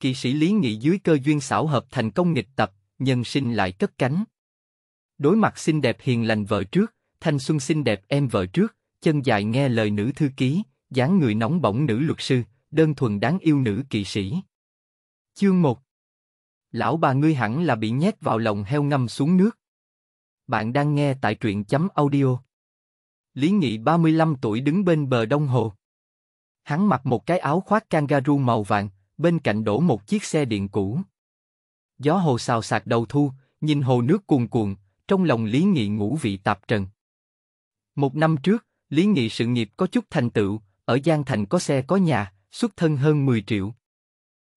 kỵ sĩ Lý Nghị dưới cơ duyên xảo hợp thành công nghịch tập, nhân sinh lại cất cánh. Đối mặt xinh đẹp hiền lành vợ trước, thanh xuân xinh đẹp em vợ trước, chân dài nghe lời nữ thư ký, dáng người nóng bỏng nữ luật sư, đơn thuần đáng yêu nữ kỵ sĩ. Chương 1 Lão bà ngươi hẳn là bị nhét vào lòng heo ngâm xuống nước. Bạn đang nghe tại truyện chấm audio. Lý Nghị 35 tuổi đứng bên bờ đông hồ. Hắn mặc một cái áo khoác kangaroo màu vàng, bên cạnh đổ một chiếc xe điện cũ. Gió hồ xào sạc đầu thu, nhìn hồ nước cuồn cuộn, trong lòng Lý Nghị ngủ vị tạp trần. Một năm trước, Lý Nghị sự nghiệp có chút thành tựu, ở Giang Thành có xe có nhà, xuất thân hơn 10 triệu.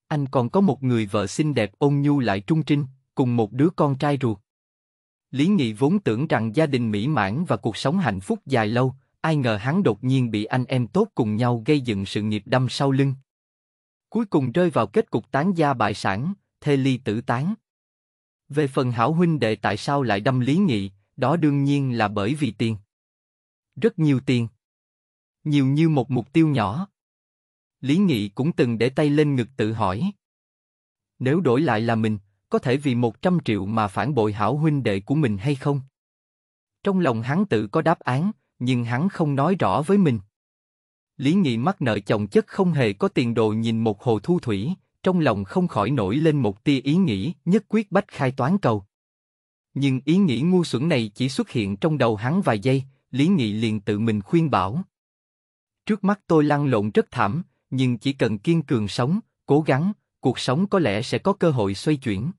Anh còn có một người vợ xinh đẹp ôn nhu lại trung trinh, cùng một đứa con trai ruột. Lý Nghị vốn tưởng rằng gia đình mỹ mãn và cuộc sống hạnh phúc dài lâu, ai ngờ hắn đột nhiên bị anh em tốt cùng nhau gây dựng sự nghiệp đâm sau lưng cuối cùng rơi vào kết cục tán gia bại sản, thê ly tử tán. Về phần hảo huynh đệ tại sao lại đâm lý nghị, đó đương nhiên là bởi vì tiền. Rất nhiều tiền. Nhiều như một mục tiêu nhỏ. Lý Nghị cũng từng để tay lên ngực tự hỏi. Nếu đổi lại là mình, có thể vì 100 triệu mà phản bội hảo huynh đệ của mình hay không? Trong lòng hắn tự có đáp án, nhưng hắn không nói rõ với mình. Lý nghị mắc nợ chồng chất không hề có tiền đồ nhìn một hồ thu thủy, trong lòng không khỏi nổi lên một tia ý nghĩ nhất quyết bách khai toán cầu. Nhưng ý nghĩ ngu xuẩn này chỉ xuất hiện trong đầu hắn vài giây, Lý nghị liền tự mình khuyên bảo. Trước mắt tôi lăn lộn rất thảm, nhưng chỉ cần kiên cường sống, cố gắng, cuộc sống có lẽ sẽ có cơ hội xoay chuyển.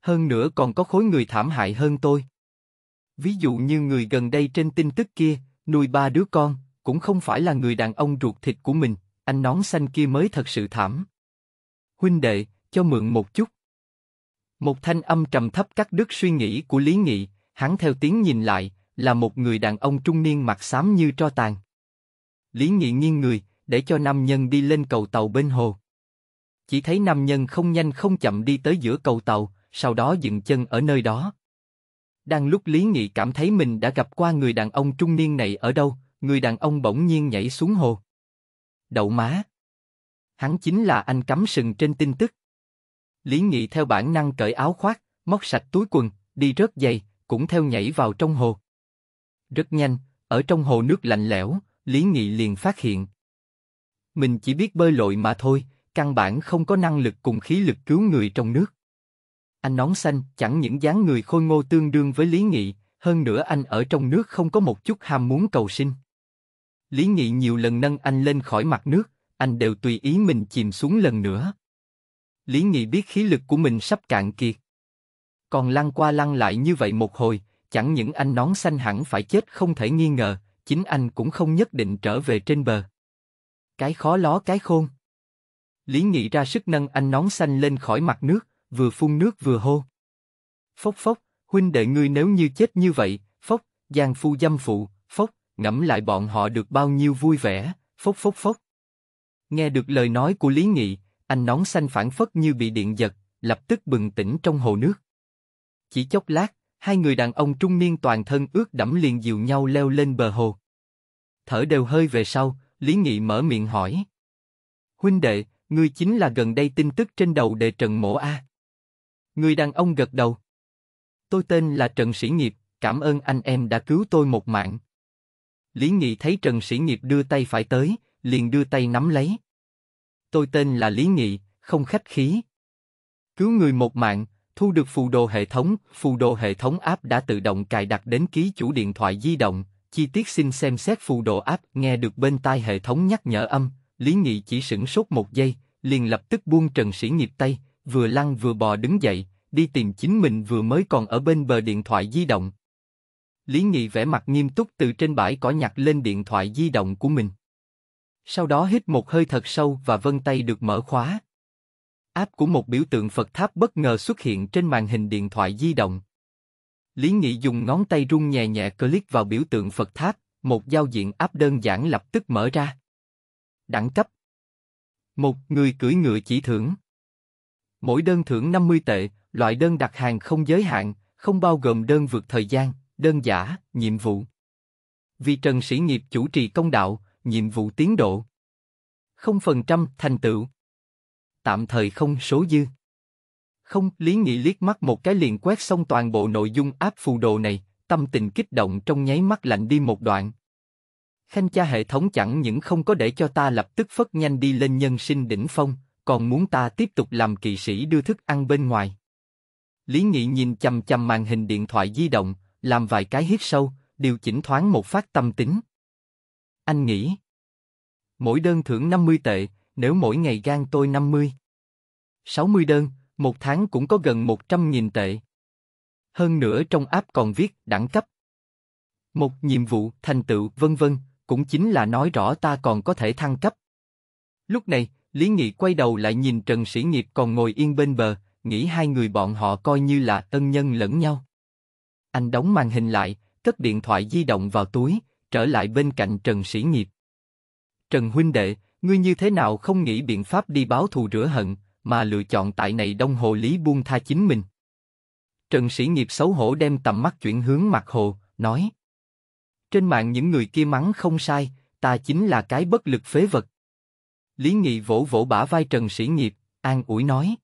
Hơn nữa còn có khối người thảm hại hơn tôi. Ví dụ như người gần đây trên tin tức kia, nuôi ba đứa con, cũng không phải là người đàn ông ruột thịt của mình, anh nón xanh kia mới thật sự thảm. Huynh đệ, cho mượn một chút. Một thanh âm trầm thấp cắt đứt suy nghĩ của Lý Nghị, hắn theo tiếng nhìn lại, là một người đàn ông trung niên mặt xám như tro tàn. Lý Nghị nghiêng người, để cho nam nhân đi lên cầu tàu bên hồ. Chỉ thấy nam nhân không nhanh không chậm đi tới giữa cầu tàu, sau đó dừng chân ở nơi đó. Đang lúc Lý Nghị cảm thấy mình đã gặp qua người đàn ông trung niên này ở đâu, người đàn ông bỗng nhiên nhảy xuống hồ. Đậu má. Hắn chính là anh cắm sừng trên tin tức. Lý Nghị theo bản năng cởi áo khoác, móc sạch túi quần, đi rớt giày, cũng theo nhảy vào trong hồ. Rất nhanh, ở trong hồ nước lạnh lẽo, Lý Nghị liền phát hiện. Mình chỉ biết bơi lội mà thôi, căn bản không có năng lực cùng khí lực cứu người trong nước. Anh nón xanh chẳng những dáng người khôi ngô tương đương với Lý Nghị, hơn nữa anh ở trong nước không có một chút ham muốn cầu sinh. Lý Nghị nhiều lần nâng anh lên khỏi mặt nước, anh đều tùy ý mình chìm xuống lần nữa. Lý Nghị biết khí lực của mình sắp cạn kiệt. Còn lăn qua lăn lại như vậy một hồi, chẳng những anh nón xanh hẳn phải chết không thể nghi ngờ, chính anh cũng không nhất định trở về trên bờ. Cái khó ló cái khôn. Lý Nghị ra sức nâng anh nón xanh lên khỏi mặt nước, vừa phun nước vừa hô. Phốc phốc, huynh đệ ngươi nếu như chết như vậy, phốc, giang phu dâm phụ, phốc, ngẫm lại bọn họ được bao nhiêu vui vẻ, phốc phốc phốc. Nghe được lời nói của Lý Nghị, anh nón xanh phản phất như bị điện giật, lập tức bừng tỉnh trong hồ nước. Chỉ chốc lát, hai người đàn ông trung niên toàn thân ướt đẫm liền dìu nhau leo lên bờ hồ. Thở đều hơi về sau, Lý Nghị mở miệng hỏi. Huynh đệ, ngươi chính là gần đây tin tức trên đầu đệ Trần Mổ A. Người đàn ông gật đầu. Tôi tên là Trần Sĩ Nghiệp, cảm ơn anh em đã cứu tôi một mạng. Lý Nghị thấy Trần Sĩ Nghiệp đưa tay phải tới, liền đưa tay nắm lấy. Tôi tên là Lý Nghị, không khách khí. Cứu người một mạng, thu được phù đồ hệ thống, phù đồ hệ thống app đã tự động cài đặt đến ký chủ điện thoại di động, chi tiết xin xem xét phù đồ app, nghe được bên tai hệ thống nhắc nhở âm, Lý Nghị chỉ sửng sốt một giây, liền lập tức buông Trần Sĩ Nghiệp tay, vừa lăn vừa bò đứng dậy, đi tìm chính mình vừa mới còn ở bên bờ điện thoại di động, Lý Nghị vẻ mặt nghiêm túc từ trên bãi cỏ nhặt lên điện thoại di động của mình. Sau đó hít một hơi thật sâu và vân tay được mở khóa. Áp của một biểu tượng Phật tháp bất ngờ xuất hiện trên màn hình điện thoại di động. Lý Nghị dùng ngón tay rung nhẹ nhẹ click vào biểu tượng Phật tháp, một giao diện áp đơn giản lập tức mở ra. Đẳng cấp một Người cưỡi ngựa chỉ thưởng Mỗi đơn thưởng 50 tệ, loại đơn đặt hàng không giới hạn, không bao gồm đơn vượt thời gian, đơn giản, nhiệm vụ. Vì Trần Sĩ Nghiệp chủ trì công đạo, nhiệm vụ tiến độ. 0% thành tựu. Tạm thời không số dư. Không, Lý Nghị liếc mắt một cái liền quét xong toàn bộ nội dung áp phù đồ này, tâm tình kích động trong nháy mắt lạnh đi một đoạn. Khanh cha hệ thống chẳng những không có để cho ta lập tức phất nhanh đi lên nhân sinh đỉnh phong, còn muốn ta tiếp tục làm kỳ sĩ đưa thức ăn bên ngoài. Lý Nghị nhìn chằm chằm màn hình điện thoại di động, làm vài cái hít sâu, điều chỉnh thoáng một phát tâm tính. Anh nghĩ, mỗi đơn thưởng 50 tệ, nếu mỗi ngày gan tôi 50, 60 đơn, một tháng cũng có gần 100.000 tệ. Hơn nữa trong app còn viết đẳng cấp. Một nhiệm vụ, thành tựu, vân vân, cũng chính là nói rõ ta còn có thể thăng cấp. Lúc này, Lý Nghị quay đầu lại nhìn Trần Sĩ Nghiệp còn ngồi yên bên bờ, nghĩ hai người bọn họ coi như là ân nhân lẫn nhau. Anh đóng màn hình lại, cất điện thoại di động vào túi, trở lại bên cạnh Trần Sĩ Nghiệp. Trần huynh đệ, ngươi như thế nào không nghĩ biện pháp đi báo thù rửa hận, mà lựa chọn tại này đông hồ lý buông tha chính mình? Trần Sĩ Nghiệp xấu hổ đem tầm mắt chuyển hướng mặt hồ, nói. Trên mạng những người kia mắng không sai, ta chính là cái bất lực phế vật. Lý Nghị vỗ vỗ bả vai Trần Sĩ Nghiệp, an ủi nói.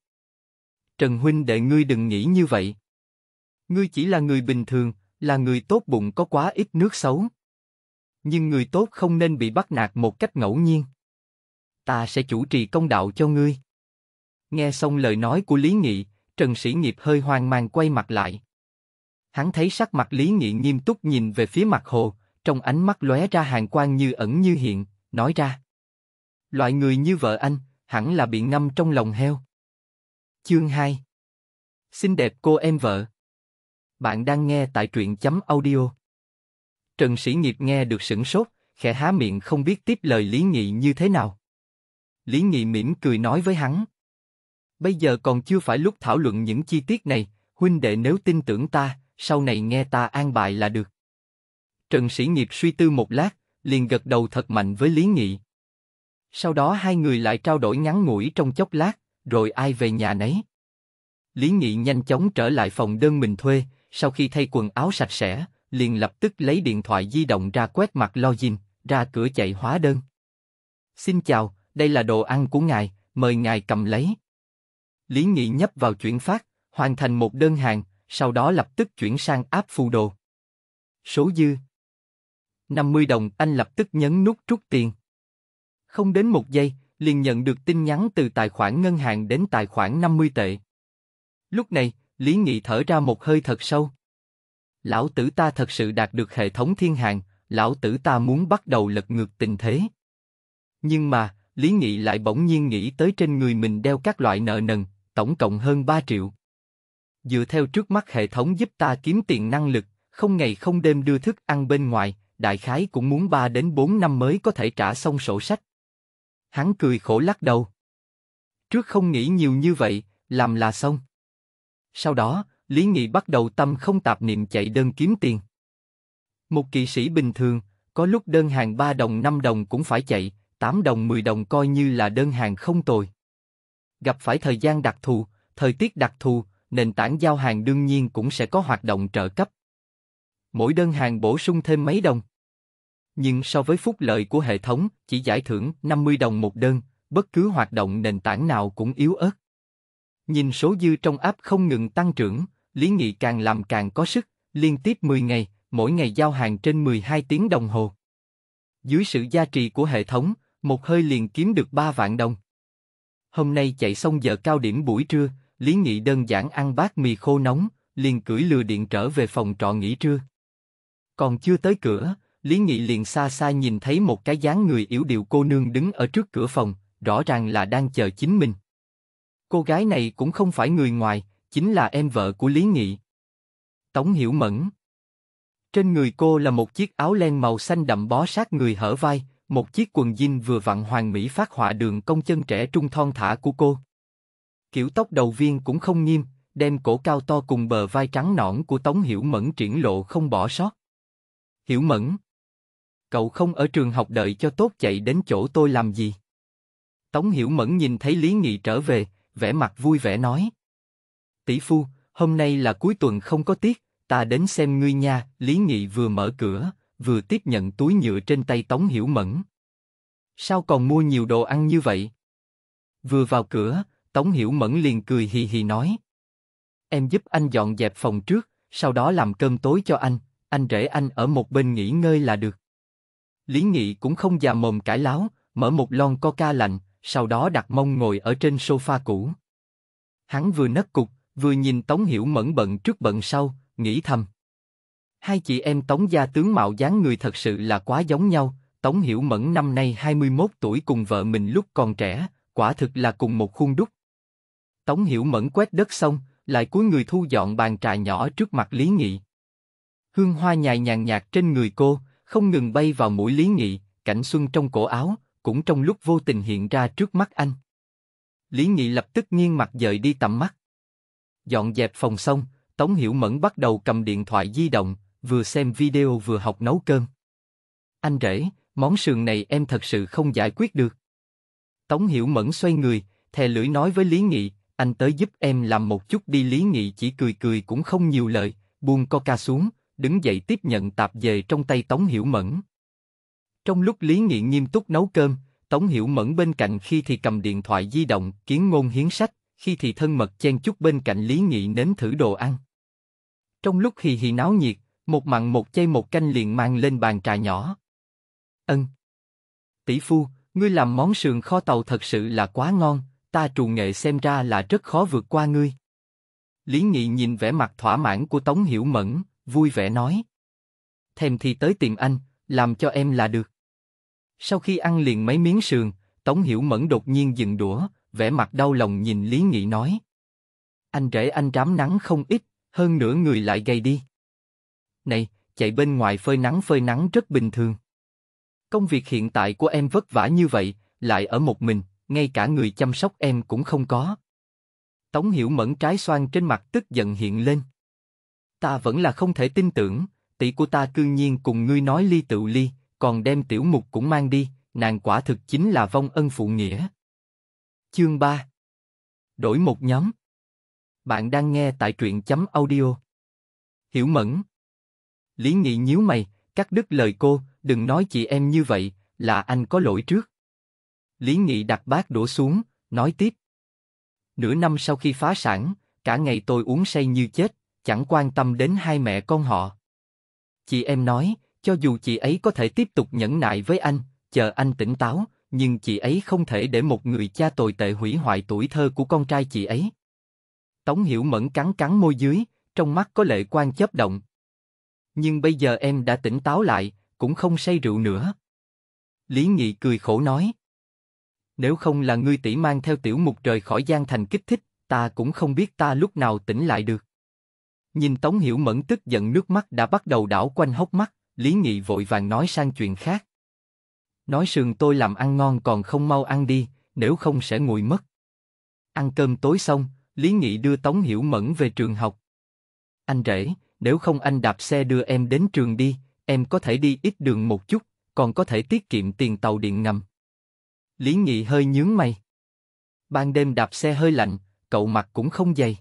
Trần huynh đệ ngươi đừng nghĩ như vậy. Ngươi chỉ là người bình thường, là người tốt bụng có quá ít nước xấu. Nhưng người tốt không nên bị bắt nạt một cách ngẫu nhiên. Ta sẽ chủ trì công đạo cho ngươi. Nghe xong lời nói của Lý Nghị, Trần Sĩ Nghiệp hơi hoang mang quay mặt lại. Hắn thấy sắc mặt Lý Nghị nghiêm túc nhìn về phía mặt hồ, trong ánh mắt lóe ra hàng quang như ẩn như hiện, nói ra. Loại người như vợ anh, hẳn là bị ngâm trong lòng heo. Chương 2 Xinh đẹp cô em vợ bạn đang nghe tại truyện chấm audio. Trần Sĩ Nghiệp nghe được sửng sốt, khẽ há miệng không biết tiếp lời Lý Nghị như thế nào. Lý Nghị mỉm cười nói với hắn. Bây giờ còn chưa phải lúc thảo luận những chi tiết này, huynh đệ nếu tin tưởng ta, sau này nghe ta an bài là được. Trần Sĩ Nghiệp suy tư một lát, liền gật đầu thật mạnh với Lý Nghị. Sau đó hai người lại trao đổi ngắn ngủi trong chốc lát, rồi ai về nhà nấy. Lý Nghị nhanh chóng trở lại phòng đơn mình thuê, sau khi thay quần áo sạch sẽ, liền lập tức lấy điện thoại di động ra quét mặt login, ra cửa chạy hóa đơn. Xin chào, đây là đồ ăn của ngài, mời ngài cầm lấy. Lý Nghị nhấp vào chuyển phát, hoàn thành một đơn hàng, sau đó lập tức chuyển sang app phù đồ. Số dư 50 đồng anh lập tức nhấn nút rút tiền. Không đến một giây, liền nhận được tin nhắn từ tài khoản ngân hàng đến tài khoản 50 tệ. Lúc này, Lý Nghị thở ra một hơi thật sâu. Lão tử ta thật sự đạt được hệ thống thiên hàng, lão tử ta muốn bắt đầu lật ngược tình thế. Nhưng mà, Lý Nghị lại bỗng nhiên nghĩ tới trên người mình đeo các loại nợ nần, tổng cộng hơn 3 triệu. Dựa theo trước mắt hệ thống giúp ta kiếm tiền năng lực, không ngày không đêm đưa thức ăn bên ngoài, đại khái cũng muốn 3 đến 4 năm mới có thể trả xong sổ sách. Hắn cười khổ lắc đầu. Trước không nghĩ nhiều như vậy, làm là xong. Sau đó, Lý Nghị bắt đầu tâm không tạp niệm chạy đơn kiếm tiền. Một kỵ sĩ bình thường, có lúc đơn hàng 3 đồng 5 đồng cũng phải chạy, 8 đồng 10 đồng coi như là đơn hàng không tồi. Gặp phải thời gian đặc thù, thời tiết đặc thù, nền tảng giao hàng đương nhiên cũng sẽ có hoạt động trợ cấp. Mỗi đơn hàng bổ sung thêm mấy đồng. Nhưng so với phúc lợi của hệ thống, chỉ giải thưởng 50 đồng một đơn, bất cứ hoạt động nền tảng nào cũng yếu ớt. Nhìn số dư trong app không ngừng tăng trưởng, Lý Nghị càng làm càng có sức, liên tiếp 10 ngày, mỗi ngày giao hàng trên 12 tiếng đồng hồ. Dưới sự gia trì của hệ thống, một hơi liền kiếm được 3 vạn đồng. Hôm nay chạy xong giờ cao điểm buổi trưa, Lý Nghị đơn giản ăn bát mì khô nóng, liền cưỡi lừa điện trở về phòng trọ nghỉ trưa. Còn chưa tới cửa, Lý Nghị liền xa xa nhìn thấy một cái dáng người yếu điệu cô nương đứng ở trước cửa phòng, rõ ràng là đang chờ chính mình. Cô gái này cũng không phải người ngoài, chính là em vợ của Lý Nghị. Tống Hiểu Mẫn Trên người cô là một chiếc áo len màu xanh đậm bó sát người hở vai, một chiếc quần jean vừa vặn hoàng mỹ phát họa đường cong chân trẻ trung thon thả của cô. Kiểu tóc đầu viên cũng không nghiêm, đem cổ cao to cùng bờ vai trắng nõn của Tống Hiểu Mẫn triển lộ không bỏ sót. Hiểu Mẫn Cậu không ở trường học đợi cho tốt chạy đến chỗ tôi làm gì? Tống Hiểu Mẫn nhìn thấy Lý Nghị trở về, vẻ mặt vui vẻ nói. Tỷ phu, hôm nay là cuối tuần không có tiết, ta đến xem ngươi nha, Lý Nghị vừa mở cửa, vừa tiếp nhận túi nhựa trên tay Tống Hiểu Mẫn. Sao còn mua nhiều đồ ăn như vậy? Vừa vào cửa, Tống Hiểu Mẫn liền cười hì hì nói. Em giúp anh dọn dẹp phòng trước, sau đó làm cơm tối cho anh, anh rể anh ở một bên nghỉ ngơi là được. Lý Nghị cũng không già mồm cãi láo, mở một lon coca lạnh, sau đó đặt mông ngồi ở trên sofa cũ. Hắn vừa nấc cục, vừa nhìn Tống Hiểu mẫn bận trước bận sau, nghĩ thầm. Hai chị em Tống gia tướng mạo dáng người thật sự là quá giống nhau, Tống Hiểu mẫn năm nay 21 tuổi cùng vợ mình lúc còn trẻ, quả thực là cùng một khuôn đúc. Tống Hiểu mẫn quét đất xong, lại cúi người thu dọn bàn trà nhỏ trước mặt Lý Nghị. Hương hoa nhài nhàn nhạt trên người cô, không ngừng bay vào mũi Lý Nghị, cảnh xuân trong cổ áo, cũng trong lúc vô tình hiện ra trước mắt anh. Lý Nghị lập tức nghiêng mặt dời đi tầm mắt. Dọn dẹp phòng xong, Tống Hiểu Mẫn bắt đầu cầm điện thoại di động, vừa xem video vừa học nấu cơm. Anh rể, món sườn này em thật sự không giải quyết được. Tống Hiểu Mẫn xoay người, thè lưỡi nói với Lý Nghị, anh tới giúp em làm một chút đi Lý Nghị chỉ cười cười cũng không nhiều lời, buông coca xuống, đứng dậy tiếp nhận tạp về trong tay Tống Hiểu Mẫn. Trong lúc Lý Nghị nghiêm túc nấu cơm, Tống Hiểu Mẫn bên cạnh khi thì cầm điện thoại di động, kiến ngôn hiến sách, khi thì thân mật chen chút bên cạnh Lý Nghị nếm thử đồ ăn. Trong lúc hì hì náo nhiệt, một mặn một chay một canh liền mang lên bàn trà nhỏ. Ân. Tỷ phu, ngươi làm món sườn kho tàu thật sự là quá ngon, ta trù nghệ xem ra là rất khó vượt qua ngươi. Lý Nghị nhìn vẻ mặt thỏa mãn của Tống Hiểu Mẫn, vui vẻ nói. Thèm thì tới tìm anh, làm cho em là được. Sau khi ăn liền mấy miếng sườn, Tống Hiểu Mẫn đột nhiên dừng đũa, vẻ mặt đau lòng nhìn Lý Nghị nói. Anh rể anh trám nắng không ít, hơn nửa người lại gầy đi. Này, chạy bên ngoài phơi nắng phơi nắng rất bình thường. Công việc hiện tại của em vất vả như vậy, lại ở một mình, ngay cả người chăm sóc em cũng không có. Tống Hiểu Mẫn trái xoan trên mặt tức giận hiện lên. Ta vẫn là không thể tin tưởng, tỷ của ta cương nhiên cùng ngươi nói ly tựu ly, còn đem tiểu mục cũng mang đi, nàng quả thực chính là vong ân phụ nghĩa. Chương 3 Đổi một nhóm Bạn đang nghe tại truyện chấm audio. Hiểu mẫn Lý Nghị nhíu mày, cắt đứt lời cô, đừng nói chị em như vậy, là anh có lỗi trước. Lý Nghị đặt bát đổ xuống, nói tiếp. Nửa năm sau khi phá sản, cả ngày tôi uống say như chết, chẳng quan tâm đến hai mẹ con họ. Chị em nói, cho dù chị ấy có thể tiếp tục nhẫn nại với anh, chờ anh tỉnh táo, nhưng chị ấy không thể để một người cha tồi tệ hủy hoại tuổi thơ của con trai chị ấy. Tống Hiểu Mẫn cắn cắn môi dưới, trong mắt có lệ quan chớp động. Nhưng bây giờ em đã tỉnh táo lại, cũng không say rượu nữa. Lý Nghị cười khổ nói. Nếu không là ngươi tỷ mang theo tiểu mục rời khỏi gian thành kích thích, ta cũng không biết ta lúc nào tỉnh lại được. Nhìn Tống Hiểu Mẫn tức giận nước mắt đã bắt đầu đảo quanh hốc mắt, Lý Nghị vội vàng nói sang chuyện khác. Nói sườn tôi làm ăn ngon còn không mau ăn đi, nếu không sẽ nguội mất. Ăn cơm tối xong, Lý Nghị đưa Tống Hiểu Mẫn về trường học. Anh rể, nếu không anh đạp xe đưa em đến trường đi, em có thể đi ít đường một chút, còn có thể tiết kiệm tiền tàu điện ngầm. Lý Nghị hơi nhướng mày. Ban đêm đạp xe hơi lạnh, cậu mặt cũng không dày.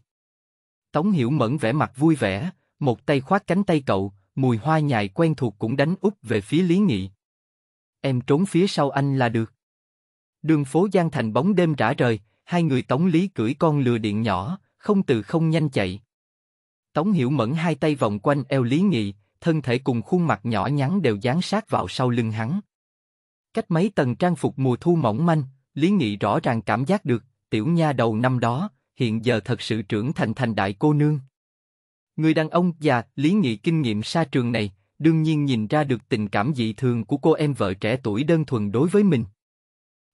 Tống Hiểu Mẫn vẻ mặt vui vẻ, một tay khoác cánh tay cậu, mùi hoa nhài quen thuộc cũng đánh úp về phía Lý Nghị. Em trốn phía sau anh là được. Đường phố Giang Thành bóng đêm rã rời, hai người Tống Lý cưỡi con lừa điện nhỏ, không từ không nhanh chạy. Tống Hiểu Mẫn hai tay vòng quanh eo Lý Nghị, thân thể cùng khuôn mặt nhỏ nhắn đều dán sát vào sau lưng hắn. Cách mấy tầng trang phục mùa thu mỏng manh, Lý Nghị rõ ràng cảm giác được, tiểu nha đầu năm đó, hiện giờ thật sự trưởng thành thành đại cô nương. Người đàn ông già, Lý Nghị kinh nghiệm xa trường này, đương nhiên nhìn ra được tình cảm dị thường của cô em vợ trẻ tuổi đơn thuần đối với mình.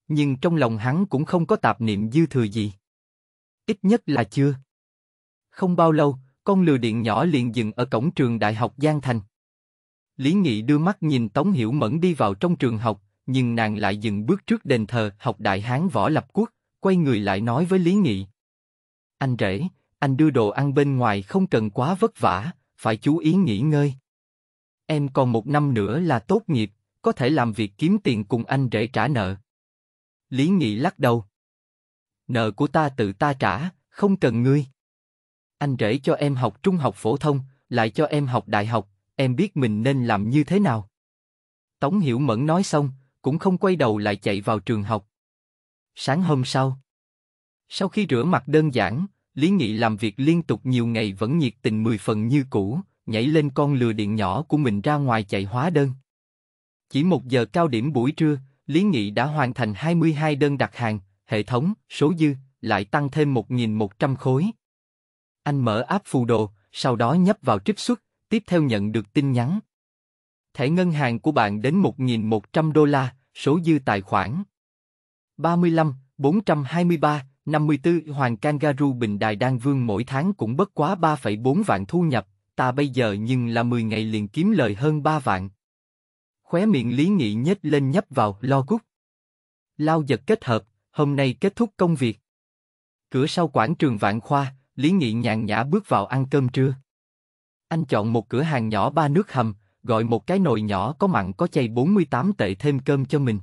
Nhưng trong lòng hắn cũng không có tạp niệm dư thừa gì. Ít nhất là chưa. Không bao lâu, con lừa điện nhỏ liền dừng ở cổng trường Đại học Giang Thành. Lý Nghị đưa mắt nhìn Tống Hiểu Mẫn đi vào trong trường học, nhưng nàng lại dừng bước trước đền thờ học Đại Hán Võ Lập Quốc, quay người lại nói với Lý Nghị. Anh rể, anh đưa đồ ăn bên ngoài không cần quá vất vả, phải chú ý nghỉ ngơi. Em còn một năm nữa là tốt nghiệp, có thể làm việc kiếm tiền cùng anh để trả nợ. Lý Nghị lắc đầu. Nợ của ta tự ta trả, không cần ngươi. Anh rể cho em học trung học phổ thông, lại cho em học đại học, em biết mình nên làm như thế nào. Tống Hiểu Mẫn nói xong, cũng không quay đầu lại chạy vào trường học. Sáng hôm sau, sau khi rửa mặt đơn giản, Lý Nghị làm việc liên tục nhiều ngày vẫn nhiệt tình mười phần như cũ, nhảy lên con lừa điện nhỏ của mình ra ngoài chạy hóa đơn. Chỉ một giờ cao điểm buổi trưa, Lý Nghị đã hoàn thành 22 đơn đặt hàng, hệ thống, số dư, lại tăng thêm 1.100 khối. Anh mở app phù đồ, sau đó nhấp vào trích xuất, tiếp theo nhận được tin nhắn. Thẻ ngân hàng của bạn đến 1.100 đô la, số dư tài khoản 35, 423, 54 Hoàng Kangaroo Bình Đài Đan Vương mỗi tháng cũng bất quá 3,4 vạn thu nhập, ta bây giờ nhưng là 10 ngày liền kiếm lời hơn 3 vạn. Khóe miệng Lý Nghị nhếch lên nhấp vào lo cút. Lao giật kết hợp, hôm nay kết thúc công việc. Cửa sau quảng trường Vạn Khoa, Lý Nghị nhàn nhã bước vào ăn cơm trưa. Anh chọn một cửa hàng nhỏ ba nước hầm, gọi một cái nồi nhỏ có mặn có chay 48 tệ thêm cơm cho mình.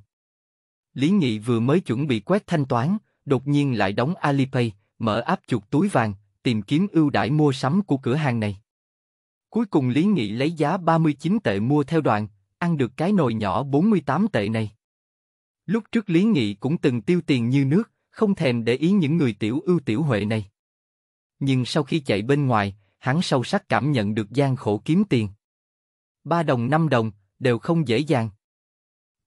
Lý Nghị vừa mới chuẩn bị quét thanh toán, đột nhiên lại đóng Alipay, mở áp chuột túi vàng, tìm kiếm ưu đãi mua sắm của cửa hàng này. Cuối cùng Lý Nghị lấy giá 39 tệ mua theo đoàn, ăn được cái nồi nhỏ 48 tệ này. Lúc trước Lý Nghị cũng từng tiêu tiền như nước, không thèm để ý những người tiểu ưu tiểu huệ này. Nhưng sau khi chạy bên ngoài, hắn sâu sắc cảm nhận được gian khổ kiếm tiền. Ba đồng năm đồng, đều không dễ dàng.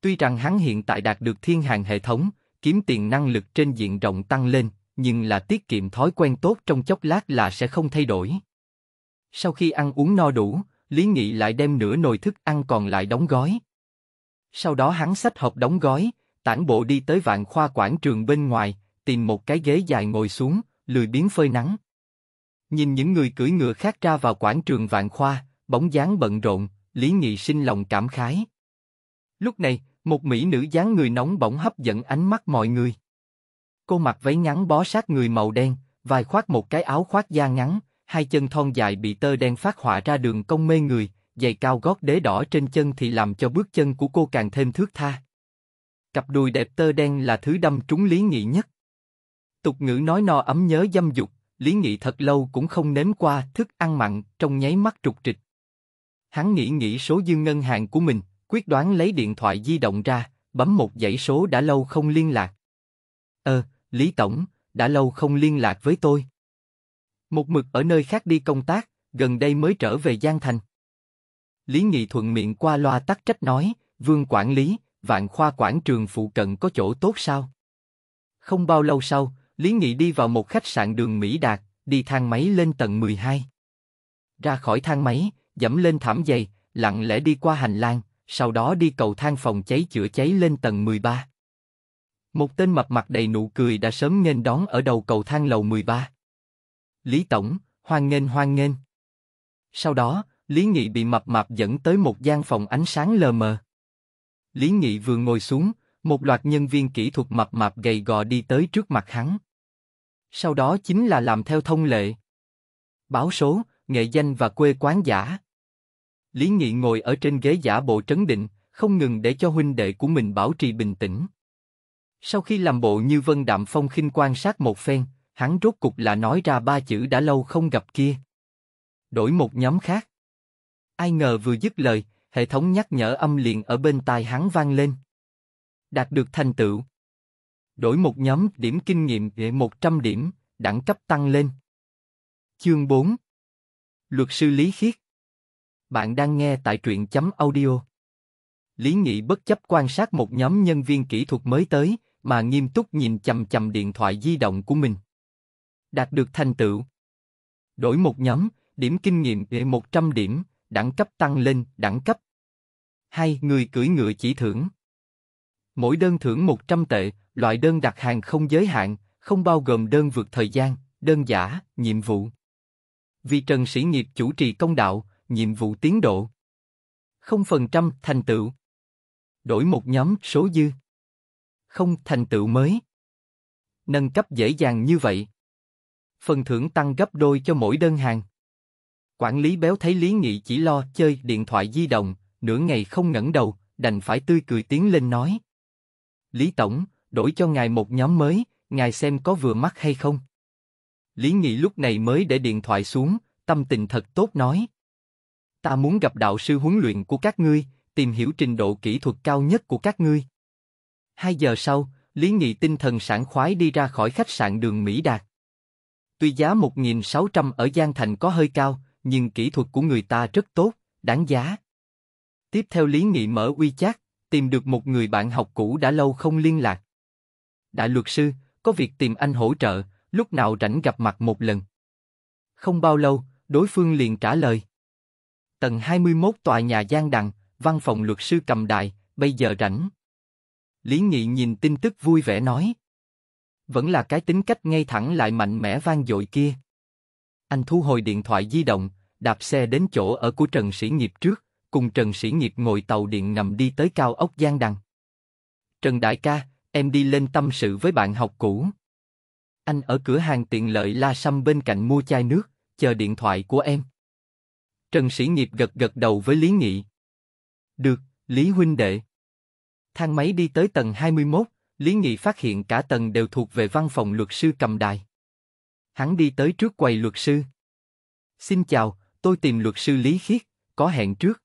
Tuy rằng hắn hiện tại đạt được thiên hàng hệ thống, kiếm tiền năng lực trên diện rộng tăng lên, nhưng là tiết kiệm thói quen tốt trong chốc lát là sẽ không thay đổi. Sau khi ăn uống no đủ, Lý Nghị lại đem nửa nồi thức ăn còn lại đóng gói. Sau đó hắn sách hộp đóng gói, tản bộ đi tới vạn khoa quảng trường bên ngoài, tìm một cái ghế dài ngồi xuống, lười biến phơi nắng. Nhìn những người cưỡi ngựa khác ra vào quảng trường vạn khoa, bóng dáng bận rộn, Lý Nghị sinh lòng cảm khái. Lúc này, một mỹ nữ dáng người nóng bỏng hấp dẫn ánh mắt mọi người. Cô mặc váy ngắn bó sát người màu đen, vai khoác một cái áo khoác da ngắn, hai chân thon dài bị tơ đen phát họa ra đường cong mê người, giày cao gót đế đỏ trên chân thì làm cho bước chân của cô càng thêm thước tha. Cặp đùi đẹp tơ đen là thứ đâm trúng lý nghị nhất. Tục ngữ nói no ấm nhớ dâm dục, lý nghị thật lâu cũng không nếm qua thức ăn mặn trong nháy mắt trục trịch. Hắn nghĩ nghĩ số dư ngân hàng của mình, quyết đoán lấy điện thoại di động ra, bấm một dãy số đã lâu không liên lạc. Ờ, Lý Tổng, đã lâu không liên lạc với tôi. Một mực ở nơi khác đi công tác, gần đây mới trở về Giang Thành. Lý Nghị thuận miệng qua loa tắc trách nói, Vương quản lý, vạn khoa quảng trường phụ cận có chỗ tốt sao? Không bao lâu sau, Lý Nghị đi vào một khách sạn đường Mỹ Đạt, đi thang máy lên tầng 12. Ra khỏi thang máy, dẫm lên thảm dày, lặng lẽ đi qua hành lang, sau đó đi cầu thang phòng cháy chữa cháy lên tầng 13. Một tên mập mặt đầy nụ cười đã sớm nghênh đón ở đầu cầu thang lầu 13. Lý Tổng, hoan nghênh hoan nghênh. Sau đó, Lý Nghị bị mập mạp dẫn tới một gian phòng ánh sáng lờ mờ. Lý Nghị vừa ngồi xuống, một loạt nhân viên kỹ thuật mập mạp gầy gò đi tới trước mặt hắn. Sau đó chính là làm theo thông lệ. Báo số, nghệ danh và quê quán giả. Lý Nghị ngồi ở trên ghế giả bộ trấn định, không ngừng để cho huynh đệ của mình bảo trì bình tĩnh. Sau khi làm bộ như Vân Đạm Phong khinh quan sát một phen, hắn rốt cục là nói ra ba chữ đã lâu không gặp kia. Đổi một nhóm khác. Ai ngờ vừa dứt lời, hệ thống nhắc nhở âm liền ở bên tai hắn vang lên. Đạt được thành tựu. Đổi một nhóm điểm kinh nghiệm về 100 điểm, đẳng cấp tăng lên. Chương 4 Luật sư Lý Khiết bạn đang nghe tại truyện chấm audio. Lý Nghị bất chấp quan sát một nhóm nhân viên kỹ thuật mới tới, mà nghiêm túc nhìn chầm chầm điện thoại di động của mình. Đạt được thành tựu. Đổi một nhóm, điểm kinh nghiệm để 100 điểm, đẳng cấp tăng lên, đẳng cấp. Hai người cưỡi ngựa chỉ thưởng. Mỗi đơn thưởng 100 tệ, loại đơn đặt hàng không giới hạn, không bao gồm đơn vượt thời gian, đơn giả, nhiệm vụ. Vì Trần Sĩ Nghiệp chủ trì công đạo, nhiệm vụ tiến độ. 0% thành tựu. Đổi một nhóm số dư. Không thành tựu mới. Nâng cấp dễ dàng như vậy. Phần thưởng tăng gấp đôi cho mỗi đơn hàng. Quản lý béo thấy Lý Nghị chỉ lo chơi điện thoại di động, nửa ngày không ngẩng đầu, đành phải tươi cười tiến lên nói. Lý Tổng, đổi cho ngài một nhóm mới, ngài xem có vừa mắt hay không. Lý Nghị lúc này mới để điện thoại xuống, tâm tình thật tốt nói. Ta muốn gặp đạo sư huấn luyện của các ngươi, tìm hiểu trình độ kỹ thuật cao nhất của các ngươi. Hai giờ sau, Lý Nghị tinh thần sảng khoái đi ra khỏi khách sạn đường Mỹ Đạt. Tuy giá 1.600 ở Giang Thành có hơi cao, nhưng kỹ thuật của người ta rất tốt, đáng giá. Tiếp theo Lý Nghị mở WeChat, tìm được một người bạn học cũ đã lâu không liên lạc. Đại luật sư, có việc tìm anh hỗ trợ, lúc nào rảnh gặp mặt một lần. Không bao lâu, đối phương liền trả lời tầng 21 tòa nhà Giang Đằng, văn phòng luật sư cầm đại, bây giờ rảnh. Lý Nghị nhìn tin tức vui vẻ nói. Vẫn là cái tính cách ngay thẳng lại mạnh mẽ vang dội kia. Anh thu hồi điện thoại di động, đạp xe đến chỗ ở của Trần Sĩ Nghiệp trước, cùng Trần Sĩ Nghiệp ngồi tàu điện ngầm đi tới cao ốc Giang Đằng. Trần Đại ca, em đi lên tâm sự với bạn học cũ. Anh ở cửa hàng tiện lợi La Sâm bên cạnh mua chai nước, chờ điện thoại của em. Trần Sĩ Nghiệp gật gật đầu với Lý Nghị. Được, Lý huynh đệ. Thang máy đi tới tầng 21, Lý Nghị phát hiện cả tầng đều thuộc về văn phòng luật sư cầm đài. Hắn đi tới trước quầy luật sư. Xin chào, tôi tìm luật sư Lý Khiết, có hẹn trước.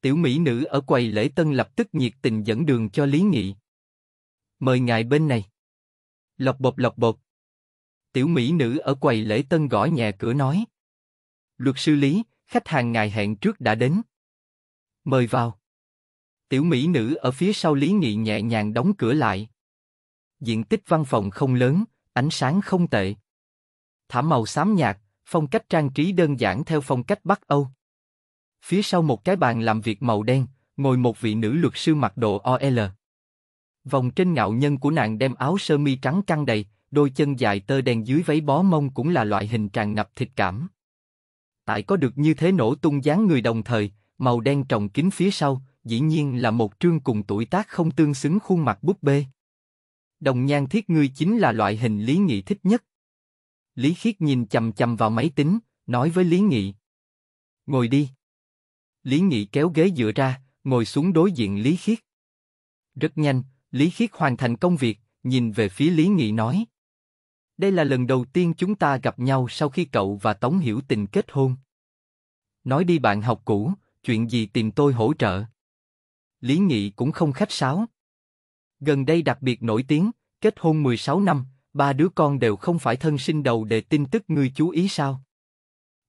Tiểu mỹ nữ ở quầy lễ tân lập tức nhiệt tình dẫn đường cho Lý Nghị. Mời ngài bên này. Lọc bột lọc bột. Tiểu mỹ nữ ở quầy lễ tân gõ nhẹ cửa nói. Luật sư Lý, khách hàng ngài hẹn trước đã đến. Mời vào. Tiểu mỹ nữ ở phía sau Lý Nghị nhẹ nhàng đóng cửa lại. Diện tích văn phòng không lớn, ánh sáng không tệ. Thảm màu xám nhạt, phong cách trang trí đơn giản theo phong cách Bắc Âu. Phía sau một cái bàn làm việc màu đen, ngồi một vị nữ luật sư mặc đồ OL. Vòng trên ngạo nhân của nàng đem áo sơ mi trắng căng đầy, đôi chân dài tơ đen dưới váy bó mông cũng là loại hình tràn ngập thịt cảm tại có được như thế nổ tung dáng người đồng thời, màu đen trồng kín phía sau, dĩ nhiên là một trương cùng tuổi tác không tương xứng khuôn mặt búp bê. Đồng nhan thiết ngươi chính là loại hình Lý Nghị thích nhất. Lý Khiết nhìn chầm chầm vào máy tính, nói với Lý Nghị. Ngồi đi. Lý Nghị kéo ghế dựa ra, ngồi xuống đối diện Lý Khiết. Rất nhanh, Lý Khiết hoàn thành công việc, nhìn về phía Lý Nghị nói. Đây là lần đầu tiên chúng ta gặp nhau sau khi cậu và Tống Hiểu Tình kết hôn. Nói đi bạn học cũ, chuyện gì tìm tôi hỗ trợ? Lý Nghị cũng không khách sáo. Gần đây đặc biệt nổi tiếng, kết hôn 16 năm, ba đứa con đều không phải thân sinh đầu để tin tức ngươi chú ý sao?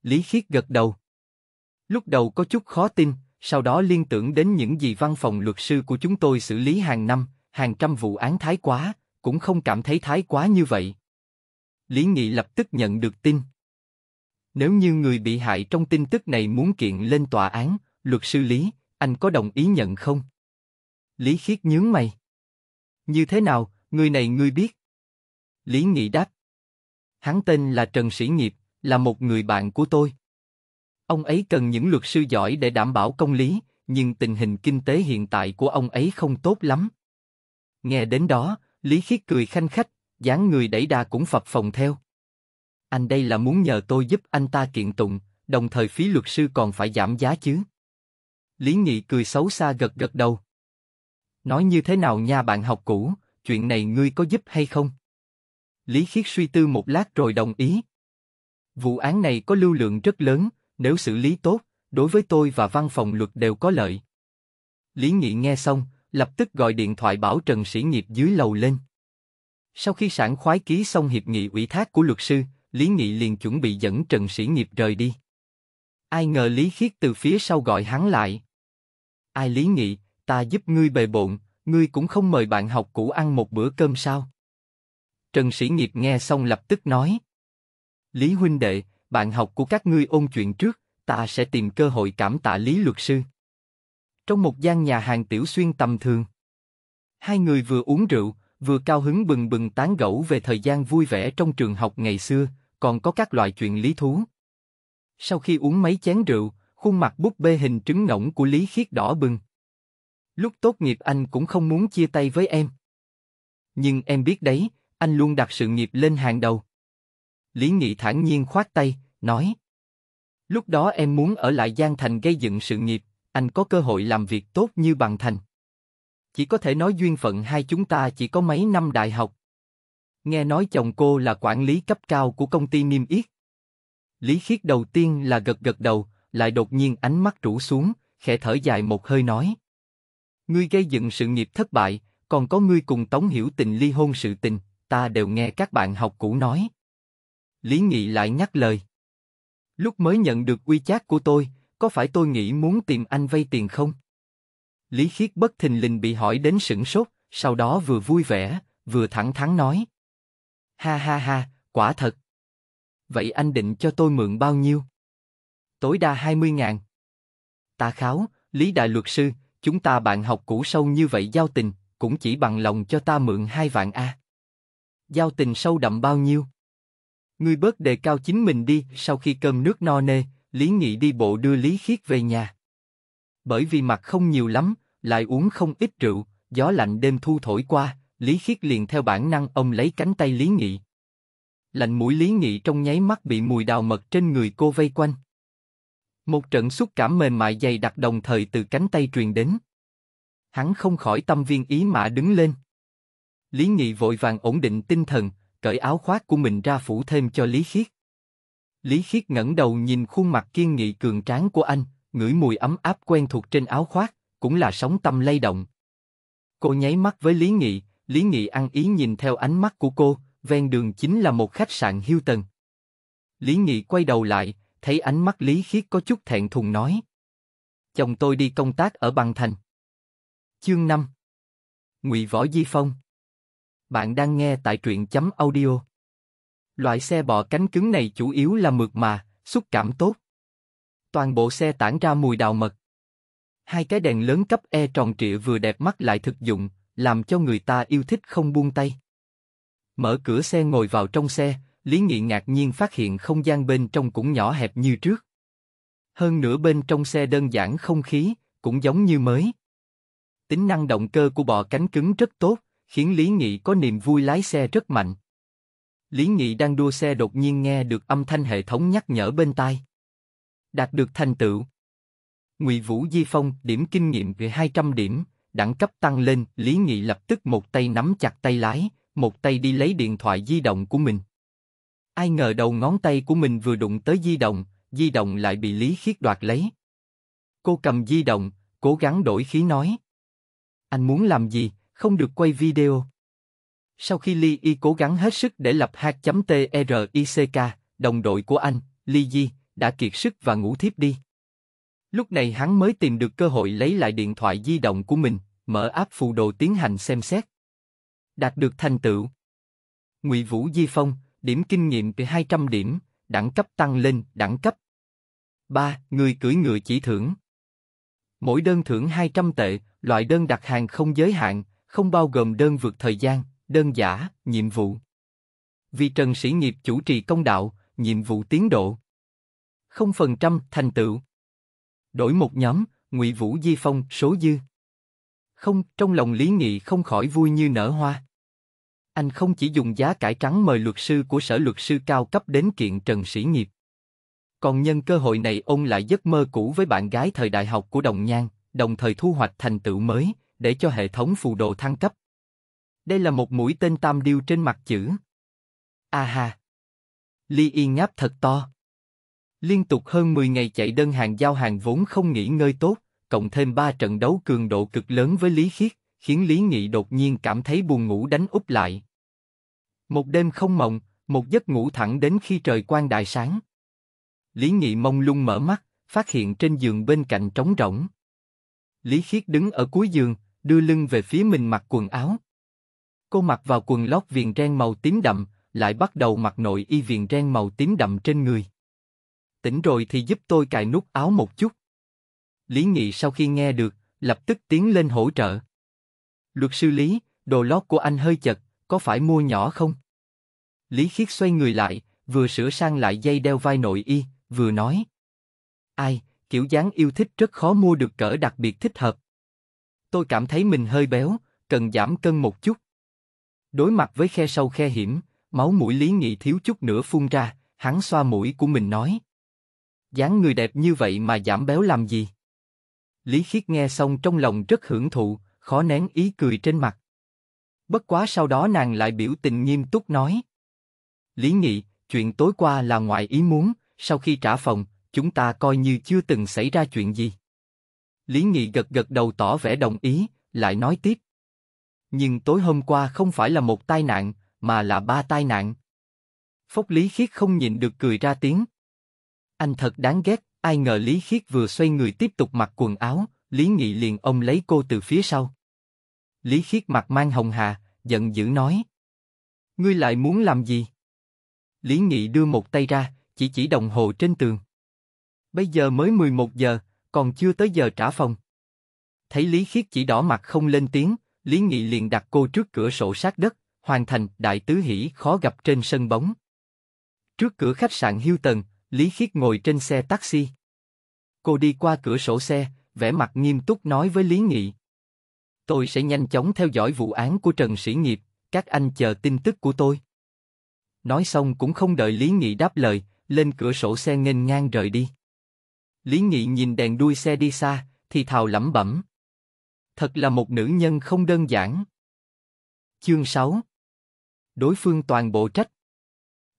Lý Khiết gật đầu. Lúc đầu có chút khó tin, sau đó liên tưởng đến những gì văn phòng luật sư của chúng tôi xử lý hàng năm, hàng trăm vụ án thái quá, cũng không cảm thấy thái quá như vậy. Lý Nghị lập tức nhận được tin. Nếu như người bị hại trong tin tức này muốn kiện lên tòa án, luật sư Lý, anh có đồng ý nhận không? Lý Khiết nhướng mày. Như thế nào, người này ngươi biết? Lý Nghị đáp. Hắn tên là Trần Sĩ Nghiệp, là một người bạn của tôi. Ông ấy cần những luật sư giỏi để đảm bảo công lý, nhưng tình hình kinh tế hiện tại của ông ấy không tốt lắm. Nghe đến đó, Lý Khiết cười khanh khách, dáng người đẩy đà cũng phập phồng theo. Anh đây là muốn nhờ tôi giúp anh ta kiện tụng, đồng thời phí luật sư còn phải giảm giá chứ. Lý Nghị cười xấu xa gật gật đầu. Nói như thế nào nha bạn học cũ, chuyện này ngươi có giúp hay không? Lý Khiết suy tư một lát rồi đồng ý. Vụ án này có lưu lượng rất lớn, nếu xử lý tốt, đối với tôi và văn phòng luật đều có lợi. Lý Nghị nghe xong, lập tức gọi điện thoại bảo Trần Sĩ Nghiệp dưới lầu lên. Sau khi sản khoái ký xong hiệp nghị ủy thác của luật sư, Lý Nghị liền chuẩn bị dẫn Trần Sĩ Nghiệp rời đi. Ai ngờ Lý Khiết từ phía sau gọi hắn lại. Ai Lý Nghị, ta giúp ngươi bề bộn, ngươi cũng không mời bạn học cũ ăn một bữa cơm sao? Trần Sĩ Nghiệp nghe xong lập tức nói. Lý huynh đệ, bạn học của các ngươi ôn chuyện trước, ta sẽ tìm cơ hội cảm tạ Lý luật sư. Trong một gian nhà hàng tiểu xuyên tầm thường, hai người vừa uống rượu, vừa cao hứng bừng bừng tán gẫu về thời gian vui vẻ trong trường học ngày xưa, còn có các loại chuyện lý thú. Sau khi uống mấy chén rượu, khuôn mặt búp bê hình trứng ngỗng của Lý Khiết đỏ bừng. Lúc tốt nghiệp anh cũng không muốn chia tay với em. Nhưng em biết đấy, anh luôn đặt sự nghiệp lên hàng đầu. Lý Nghị thản nhiên khoát tay, nói. Lúc đó em muốn ở lại Giang Thành gây dựng sự nghiệp, anh có cơ hội làm việc tốt như bằng Thành. Chỉ có thể nói duyên phận hai chúng ta chỉ có mấy năm đại học. Nghe nói chồng cô là quản lý cấp cao của công ty niêm yết. Lý Khiết đầu tiên là gật gật đầu, lại đột nhiên ánh mắt rũ xuống, khẽ thở dài một hơi nói. Ngươi gây dựng sự nghiệp thất bại, còn có ngươi cùng Tống Hiểu Tình ly hôn sự tình, ta đều nghe các bạn học cũ nói. Lý Nghị lại nhắc lời. Lúc mới nhận được quy chát của tôi, có phải tôi nghĩ muốn tìm anh vay tiền không? Lý Khiết bất thình lình bị hỏi đến sửng sốt, sau đó vừa vui vẻ, vừa thẳng thắn nói. Ha ha ha, quả thật. Vậy anh định cho tôi mượn bao nhiêu? Tối đa 20 ngàn. Ta kháo, Lý Đại Luật Sư, chúng ta bạn học cũ sâu như vậy giao tình, cũng chỉ bằng lòng cho ta mượn hai vạn A. Giao tình sâu đậm bao nhiêu? Ngươi bớt đề cao chính mình đi, sau khi cơm nước no nê, Lý Nghị đi bộ đưa Lý Khiết về nhà bởi vì mặt không nhiều lắm, lại uống không ít rượu, gió lạnh đêm thu thổi qua, Lý Khiết liền theo bản năng ông lấy cánh tay Lý Nghị. Lạnh mũi Lý Nghị trong nháy mắt bị mùi đào mật trên người cô vây quanh. Một trận xúc cảm mềm mại dày đặc đồng thời từ cánh tay truyền đến. Hắn không khỏi tâm viên ý mã đứng lên. Lý Nghị vội vàng ổn định tinh thần, cởi áo khoác của mình ra phủ thêm cho Lý Khiết. Lý Khiết ngẩng đầu nhìn khuôn mặt kiên nghị cường tráng của anh, ngửi mùi ấm áp quen thuộc trên áo khoác, cũng là sóng tâm lay động. Cô nháy mắt với Lý Nghị, Lý Nghị ăn ý nhìn theo ánh mắt của cô, ven đường chính là một khách sạn hiêu tần. Lý Nghị quay đầu lại, thấy ánh mắt Lý Khiết có chút thẹn thùng nói. Chồng tôi đi công tác ở Bằng Thành. Chương 5 Ngụy Võ Di Phong Bạn đang nghe tại truyện chấm audio. Loại xe bò cánh cứng này chủ yếu là mượt mà, xúc cảm tốt toàn bộ xe tản ra mùi đào mật. Hai cái đèn lớn cấp E tròn trịa vừa đẹp mắt lại thực dụng, làm cho người ta yêu thích không buông tay. Mở cửa xe ngồi vào trong xe, Lý Nghị ngạc nhiên phát hiện không gian bên trong cũng nhỏ hẹp như trước. Hơn nữa bên trong xe đơn giản không khí, cũng giống như mới. Tính năng động cơ của bọ cánh cứng rất tốt, khiến Lý Nghị có niềm vui lái xe rất mạnh. Lý Nghị đang đua xe đột nhiên nghe được âm thanh hệ thống nhắc nhở bên tai đạt được thành tựu. Ngụy Vũ Di Phong, điểm kinh nghiệm về 200 điểm, đẳng cấp tăng lên, Lý Nghị lập tức một tay nắm chặt tay lái, một tay đi lấy điện thoại di động của mình. Ai ngờ đầu ngón tay của mình vừa đụng tới di động, di động lại bị Lý Khiết đoạt lấy. Cô cầm di động, cố gắng đổi khí nói. Anh muốn làm gì, không được quay video. Sau khi Ly Y cố gắng hết sức để lập hạt k đồng đội của anh, Ly Di, đã kiệt sức và ngủ thiếp đi. Lúc này hắn mới tìm được cơ hội lấy lại điện thoại di động của mình, mở áp phù đồ tiến hành xem xét. Đạt được thành tựu. Ngụy Vũ Di Phong, điểm kinh nghiệm từ 200 điểm, đẳng cấp tăng lên, đẳng cấp. 3. Người cưỡi ngựa chỉ thưởng. Mỗi đơn thưởng 200 tệ, loại đơn đặt hàng không giới hạn, không bao gồm đơn vượt thời gian, đơn giả, nhiệm vụ. Vì Trần Sĩ Nghiệp chủ trì công đạo, nhiệm vụ tiến độ không phần trăm thành tựu. Đổi một nhóm, Ngụy Vũ Di Phong, số dư. Không, trong lòng Lý Nghị không khỏi vui như nở hoa. Anh không chỉ dùng giá cải trắng mời luật sư của sở luật sư cao cấp đến kiện Trần Sĩ Nghiệp. Còn nhân cơ hội này ông lại giấc mơ cũ với bạn gái thời đại học của Đồng Nhan, đồng thời thu hoạch thành tựu mới, để cho hệ thống phù đồ thăng cấp. Đây là một mũi tên tam điêu trên mặt chữ. A ha! Ly yên ngáp thật to. Liên tục hơn 10 ngày chạy đơn hàng giao hàng vốn không nghỉ ngơi tốt, cộng thêm 3 trận đấu cường độ cực lớn với Lý Khiết, khiến Lý Nghị đột nhiên cảm thấy buồn ngủ đánh úp lại. Một đêm không mộng, một giấc ngủ thẳng đến khi trời quang đại sáng. Lý Nghị mông lung mở mắt, phát hiện trên giường bên cạnh trống rỗng. Lý Khiết đứng ở cuối giường, đưa lưng về phía mình mặc quần áo. Cô mặc vào quần lót viền ren màu tím đậm, lại bắt đầu mặc nội y viền ren màu tím đậm trên người tỉnh rồi thì giúp tôi cài nút áo một chút. Lý Nghị sau khi nghe được, lập tức tiến lên hỗ trợ. Luật sư Lý, đồ lót của anh hơi chật, có phải mua nhỏ không? Lý Khiết xoay người lại, vừa sửa sang lại dây đeo vai nội y, vừa nói. Ai, kiểu dáng yêu thích rất khó mua được cỡ đặc biệt thích hợp. Tôi cảm thấy mình hơi béo, cần giảm cân một chút. Đối mặt với khe sâu khe hiểm, máu mũi Lý Nghị thiếu chút nữa phun ra, hắn xoa mũi của mình nói dáng người đẹp như vậy mà giảm béo làm gì? Lý Khiết nghe xong trong lòng rất hưởng thụ, khó nén ý cười trên mặt. Bất quá sau đó nàng lại biểu tình nghiêm túc nói. Lý Nghị, chuyện tối qua là ngoại ý muốn, sau khi trả phòng, chúng ta coi như chưa từng xảy ra chuyện gì. Lý Nghị gật gật đầu tỏ vẻ đồng ý, lại nói tiếp. Nhưng tối hôm qua không phải là một tai nạn, mà là ba tai nạn. Phốc Lý Khiết không nhịn được cười ra tiếng, anh thật đáng ghét, ai ngờ Lý Khiết vừa xoay người tiếp tục mặc quần áo, Lý Nghị liền ôm lấy cô từ phía sau. Lý Khiết mặt mang hồng hà, giận dữ nói. Ngươi lại muốn làm gì? Lý Nghị đưa một tay ra, chỉ chỉ đồng hồ trên tường. Bây giờ mới 11 giờ, còn chưa tới giờ trả phòng. Thấy Lý Khiết chỉ đỏ mặt không lên tiếng, Lý Nghị liền đặt cô trước cửa sổ sát đất, hoàn thành đại tứ hỉ khó gặp trên sân bóng. Trước cửa khách sạn tần. Lý Khiết ngồi trên xe taxi. Cô đi qua cửa sổ xe, vẻ mặt nghiêm túc nói với Lý Nghị. Tôi sẽ nhanh chóng theo dõi vụ án của Trần Sĩ Nghiệp, các anh chờ tin tức của tôi. Nói xong cũng không đợi Lý Nghị đáp lời, lên cửa sổ xe nghênh ngang rời đi. Lý Nghị nhìn đèn đuôi xe đi xa, thì thào lẩm bẩm. Thật là một nữ nhân không đơn giản. Chương 6 Đối phương toàn bộ trách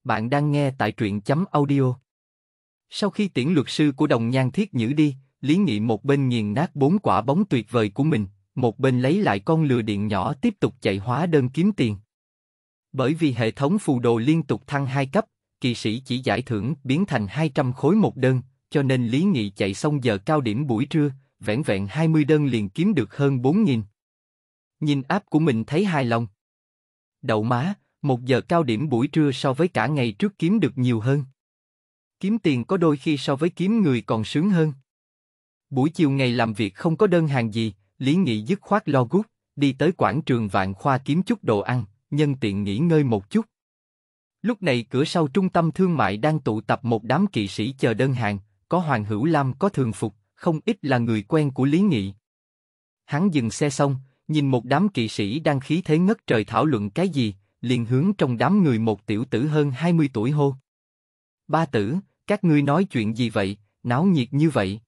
Bạn đang nghe tại truyện chấm audio. Sau khi tiễn luật sư của đồng nhan thiết nhữ đi, Lý Nghị một bên nghiền nát bốn quả bóng tuyệt vời của mình, một bên lấy lại con lừa điện nhỏ tiếp tục chạy hóa đơn kiếm tiền. Bởi vì hệ thống phù đồ liên tục thăng hai cấp, kỳ sĩ chỉ giải thưởng biến thành 200 khối một đơn, cho nên Lý Nghị chạy xong giờ cao điểm buổi trưa, vẻn vẹn 20 đơn liền kiếm được hơn 4.000. Nhìn áp của mình thấy hài lòng. Đậu má, một giờ cao điểm buổi trưa so với cả ngày trước kiếm được nhiều hơn. Kiếm tiền có đôi khi so với kiếm người còn sướng hơn. Buổi chiều ngày làm việc không có đơn hàng gì, Lý Nghị dứt khoát lo gút, đi tới quảng trường Vạn Khoa kiếm chút đồ ăn, nhân tiện nghỉ ngơi một chút. Lúc này cửa sau trung tâm thương mại đang tụ tập một đám kỵ sĩ chờ đơn hàng, có Hoàng Hữu Lam có thường phục, không ít là người quen của Lý Nghị. Hắn dừng xe xong, nhìn một đám kỵ sĩ đang khí thế ngất trời thảo luận cái gì, liền hướng trong đám người một tiểu tử hơn 20 tuổi hô. Ba tử, các ngươi nói chuyện gì vậy, náo nhiệt như vậy.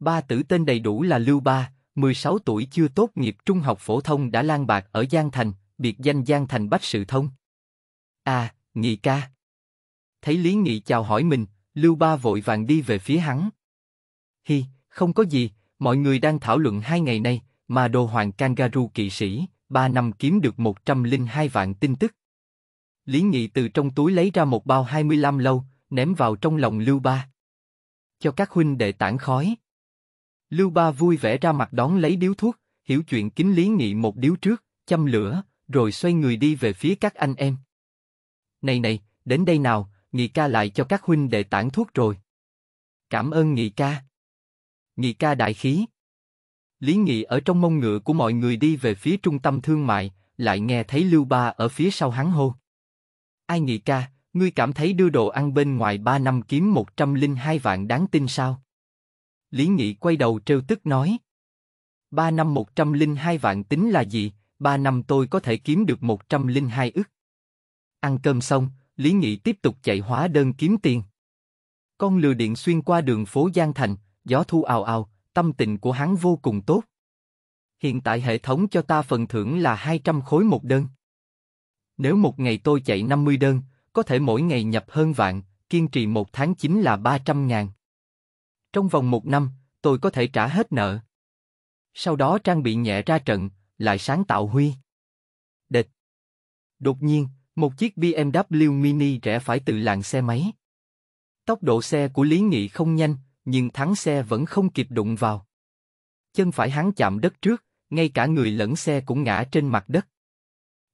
Ba tử tên đầy đủ là Lưu Ba, 16 tuổi chưa tốt nghiệp trung học phổ thông đã lang bạc ở Giang Thành, biệt danh Giang Thành Bách Sự Thông. À, Nghị ca. Thấy Lý Nghị chào hỏi mình, Lưu Ba vội vàng đi về phía hắn. Hi, không có gì, mọi người đang thảo luận hai ngày nay, mà đồ hoàng kangaroo kỵ sĩ, ba năm kiếm được 102 vạn tin tức. Lý Nghị từ trong túi lấy ra một bao 25 lâu, ném vào trong lòng Lưu Ba. Cho các huynh đệ tản khói. Lưu Ba vui vẻ ra mặt đón lấy điếu thuốc, hiểu chuyện kính lý nghị một điếu trước, châm lửa, rồi xoay người đi về phía các anh em. Này này, đến đây nào, Nghị ca lại cho các huynh đệ tản thuốc rồi. Cảm ơn Nghị ca. Nghị ca đại khí. Lý Nghị ở trong mông ngựa của mọi người đi về phía trung tâm thương mại, lại nghe thấy Lưu Ba ở phía sau hắn hô. Ai Nghị ca, ngươi cảm thấy đưa đồ ăn bên ngoài 3 năm kiếm 102 vạn đáng tin sao? Lý Nghị quay đầu trêu tức nói. 3 năm 102 vạn tính là gì? 3 năm tôi có thể kiếm được 102 ức. Ăn cơm xong, Lý Nghị tiếp tục chạy hóa đơn kiếm tiền. Con lừa điện xuyên qua đường phố Giang Thành, gió thu ào ào, tâm tình của hắn vô cùng tốt. Hiện tại hệ thống cho ta phần thưởng là 200 khối một đơn. Nếu một ngày tôi chạy 50 đơn, có thể mỗi ngày nhập hơn vạn, kiên trì một tháng chính là 300 ngàn. Trong vòng một năm, tôi có thể trả hết nợ. Sau đó trang bị nhẹ ra trận, lại sáng tạo huy. Địch. Đột nhiên, một chiếc BMW Mini rẽ phải từ làng xe máy. Tốc độ xe của Lý Nghị không nhanh, nhưng thắng xe vẫn không kịp đụng vào. Chân phải hắn chạm đất trước, ngay cả người lẫn xe cũng ngã trên mặt đất.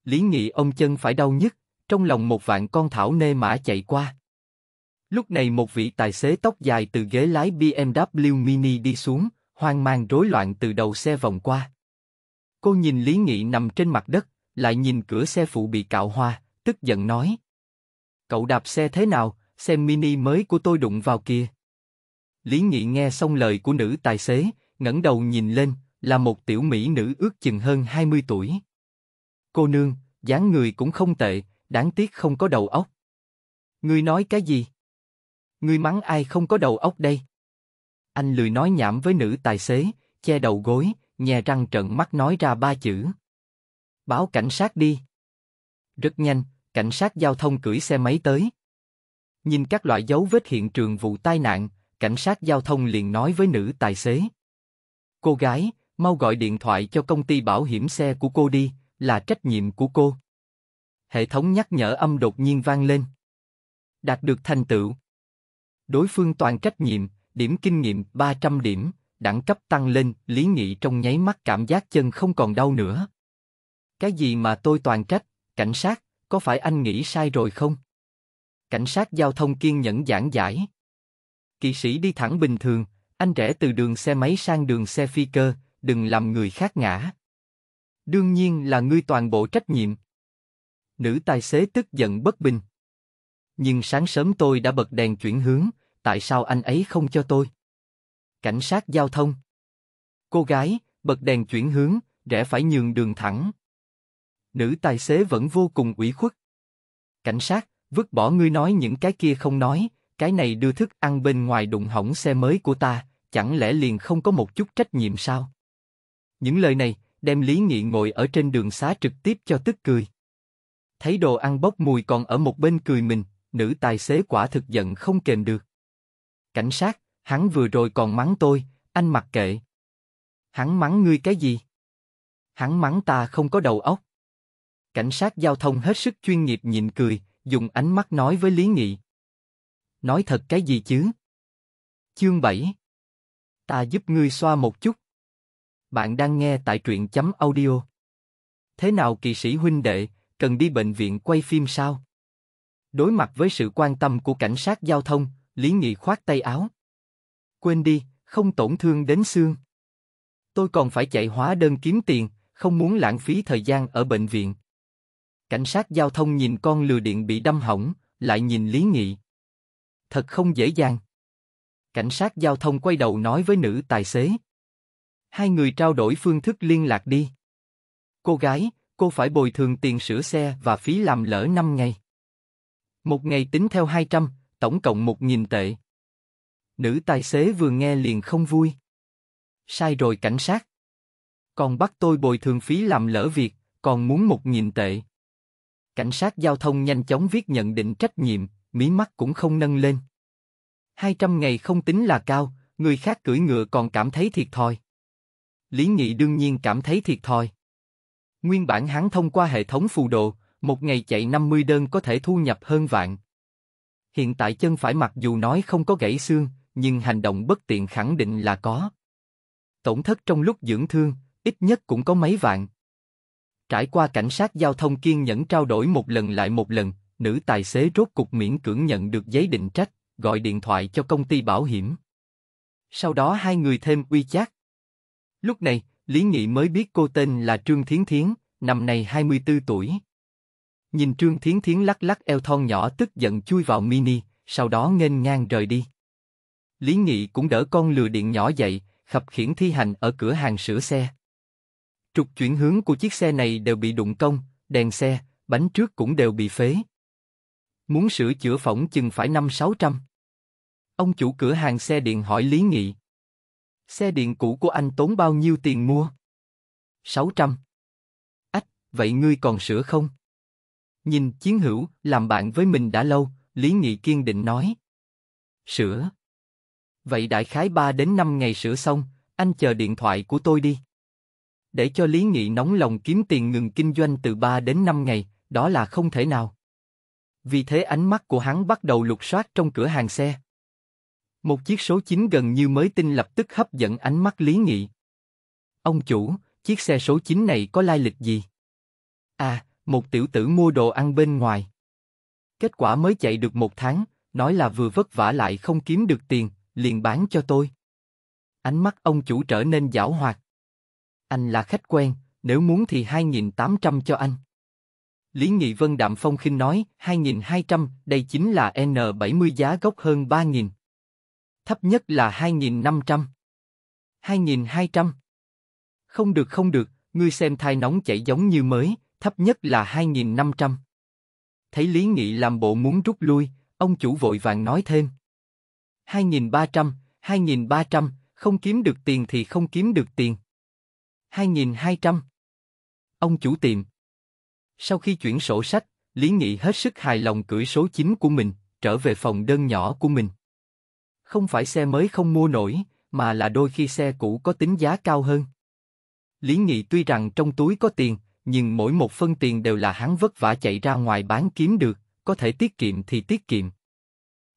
Lý Nghị ông chân phải đau nhức, trong lòng một vạn con thảo nê mã chạy qua. Lúc này một vị tài xế tóc dài từ ghế lái BMW Mini đi xuống, hoang mang rối loạn từ đầu xe vòng qua. Cô nhìn Lý Nghị nằm trên mặt đất, lại nhìn cửa xe phụ bị cạo hoa, tức giận nói. Cậu đạp xe thế nào, xe mini mới của tôi đụng vào kia. Lý Nghị nghe xong lời của nữ tài xế, ngẩng đầu nhìn lên, là một tiểu mỹ nữ ước chừng hơn 20 tuổi. Cô nương, dáng người cũng không tệ, đáng tiếc không có đầu óc. Ngươi nói cái gì? Ngươi mắng ai không có đầu óc đây? Anh lười nói nhảm với nữ tài xế, che đầu gối, nhè răng trợn mắt nói ra ba chữ. Báo cảnh sát đi. Rất nhanh, cảnh sát giao thông cưỡi xe máy tới. Nhìn các loại dấu vết hiện trường vụ tai nạn, cảnh sát giao thông liền nói với nữ tài xế. Cô gái, mau gọi điện thoại cho công ty bảo hiểm xe của cô đi, là trách nhiệm của cô. Hệ thống nhắc nhở âm đột nhiên vang lên. Đạt được thành tựu. Đối phương toàn trách nhiệm, điểm kinh nghiệm 300 điểm, đẳng cấp tăng lên, Lý Nghị trong nháy mắt cảm giác chân không còn đau nữa. Cái gì mà tôi toàn trách, cảnh sát, có phải anh nghĩ sai rồi không? Cảnh sát giao thông kiên nhẫn giảng giải. Kỵ sĩ đi thẳng bình thường, anh rẽ từ đường xe máy sang đường xe phi cơ, đừng làm người khác ngã. Đương nhiên là ngươi toàn bộ trách nhiệm, Nữ tài xế tức giận bất bình. Nhưng sáng sớm tôi đã bật đèn chuyển hướng, tại sao anh ấy không cho tôi? Cảnh sát giao thông. Cô gái, bật đèn chuyển hướng, rẽ phải nhường đường thẳng. Nữ tài xế vẫn vô cùng ủy khuất. Cảnh sát, vứt bỏ ngươi nói những cái kia không nói, cái này đưa thức ăn bên ngoài đụng hỏng xe mới của ta, chẳng lẽ liền không có một chút trách nhiệm sao? Những lời này, đem Lý Nghị ngồi ở trên đường xá trực tiếp cho tức cười thấy đồ ăn bốc mùi còn ở một bên cười mình, nữ tài xế quả thực giận không kềm được. Cảnh sát, hắn vừa rồi còn mắng tôi, anh mặc kệ. Hắn mắng ngươi cái gì? Hắn mắng ta không có đầu óc. Cảnh sát giao thông hết sức chuyên nghiệp nhịn cười, dùng ánh mắt nói với Lý Nghị. Nói thật cái gì chứ? Chương 7 Ta giúp ngươi xoa một chút. Bạn đang nghe tại truyện chấm audio. Thế nào kỳ sĩ huynh đệ, cần đi bệnh viện quay phim sao? Đối mặt với sự quan tâm của cảnh sát giao thông, Lý Nghị khoát tay áo. Quên đi, không tổn thương đến xương. Tôi còn phải chạy hóa đơn kiếm tiền, không muốn lãng phí thời gian ở bệnh viện. Cảnh sát giao thông nhìn con lừa điện bị đâm hỏng, lại nhìn Lý Nghị. Thật không dễ dàng. Cảnh sát giao thông quay đầu nói với nữ tài xế. Hai người trao đổi phương thức liên lạc đi. Cô gái, cô phải bồi thường tiền sửa xe và phí làm lỡ 5 ngày. Một ngày tính theo 200, tổng cộng 1.000 tệ. Nữ tài xế vừa nghe liền không vui. Sai rồi cảnh sát. Còn bắt tôi bồi thường phí làm lỡ việc, còn muốn 1.000 tệ. Cảnh sát giao thông nhanh chóng viết nhận định trách nhiệm, mí mắt cũng không nâng lên. 200 ngày không tính là cao, người khác cưỡi ngựa còn cảm thấy thiệt thòi. Lý Nghị đương nhiên cảm thấy thiệt thòi. Nguyên bản hắn thông qua hệ thống phù đồ, một ngày chạy 50 đơn có thể thu nhập hơn vạn. Hiện tại chân phải mặc dù nói không có gãy xương, nhưng hành động bất tiện khẳng định là có. Tổn thất trong lúc dưỡng thương, ít nhất cũng có mấy vạn. Trải qua cảnh sát giao thông kiên nhẫn trao đổi một lần lại một lần, nữ tài xế rốt cục miễn cưỡng nhận được giấy định trách, gọi điện thoại cho công ty bảo hiểm. Sau đó hai người thêm uy chát. Lúc này, Lý Nghị mới biết cô tên là Trương Thiến Thiến, năm nay 24 tuổi. Nhìn Trương Thiến Thiến lắc lắc eo thon nhỏ tức giận chui vào mini, sau đó nghênh ngang rời đi. Lý Nghị cũng đỡ con lừa điện nhỏ dậy, khập khiển thi hành ở cửa hàng sửa xe. Trục chuyển hướng của chiếc xe này đều bị đụng cong, đèn xe, bánh trước cũng đều bị phế. Muốn sửa chữa phỏng chừng phải năm sáu trăm. Ông chủ cửa hàng xe điện hỏi Lý Nghị. Xe điện cũ của anh tốn bao nhiêu tiền mua? 600. Ách, vậy ngươi còn sửa không? Nhìn chiến hữu, làm bạn với mình đã lâu, Lý Nghị kiên định nói. Sửa. Vậy đại khái 3 đến 5 ngày sửa xong, anh chờ điện thoại của tôi đi. Để cho Lý Nghị nóng lòng kiếm tiền ngừng kinh doanh từ 3 đến 5 ngày, đó là không thể nào. Vì thế ánh mắt của hắn bắt đầu lục soát trong cửa hàng xe. Một chiếc số 9 gần như mới tinh lập tức hấp dẫn ánh mắt Lý Nghị. Ông chủ, chiếc xe số 9 này có lai lịch gì? À, một tiểu tử mua đồ ăn bên ngoài. Kết quả mới chạy được một tháng, nói là vừa vất vả lại không kiếm được tiền, liền bán cho tôi. Ánh mắt ông chủ trở nên giảo hoạt. Anh là khách quen, nếu muốn thì 2.800 cho anh. Lý Nghị Vân Đạm Phong khinh nói, 2.200, đây chính là N70 giá gốc hơn 3.000 thấp nhất là 2.500. 2.200. Không được không được, ngươi xem thai nóng chảy giống như mới, thấp nhất là 2.500. Thấy Lý Nghị làm bộ muốn rút lui, ông chủ vội vàng nói thêm. 2.300, 2.300, không kiếm được tiền thì không kiếm được tiền. 2.200. Ông chủ tiệm. Sau khi chuyển sổ sách, Lý Nghị hết sức hài lòng cưỡi số 9 của mình, trở về phòng đơn nhỏ của mình. Không phải xe mới không mua nổi, mà là đôi khi xe cũ có tính giá cao hơn. Lý Nghị tuy rằng trong túi có tiền, nhưng mỗi một phân tiền đều là hắn vất vả chạy ra ngoài bán kiếm được, có thể tiết kiệm thì tiết kiệm.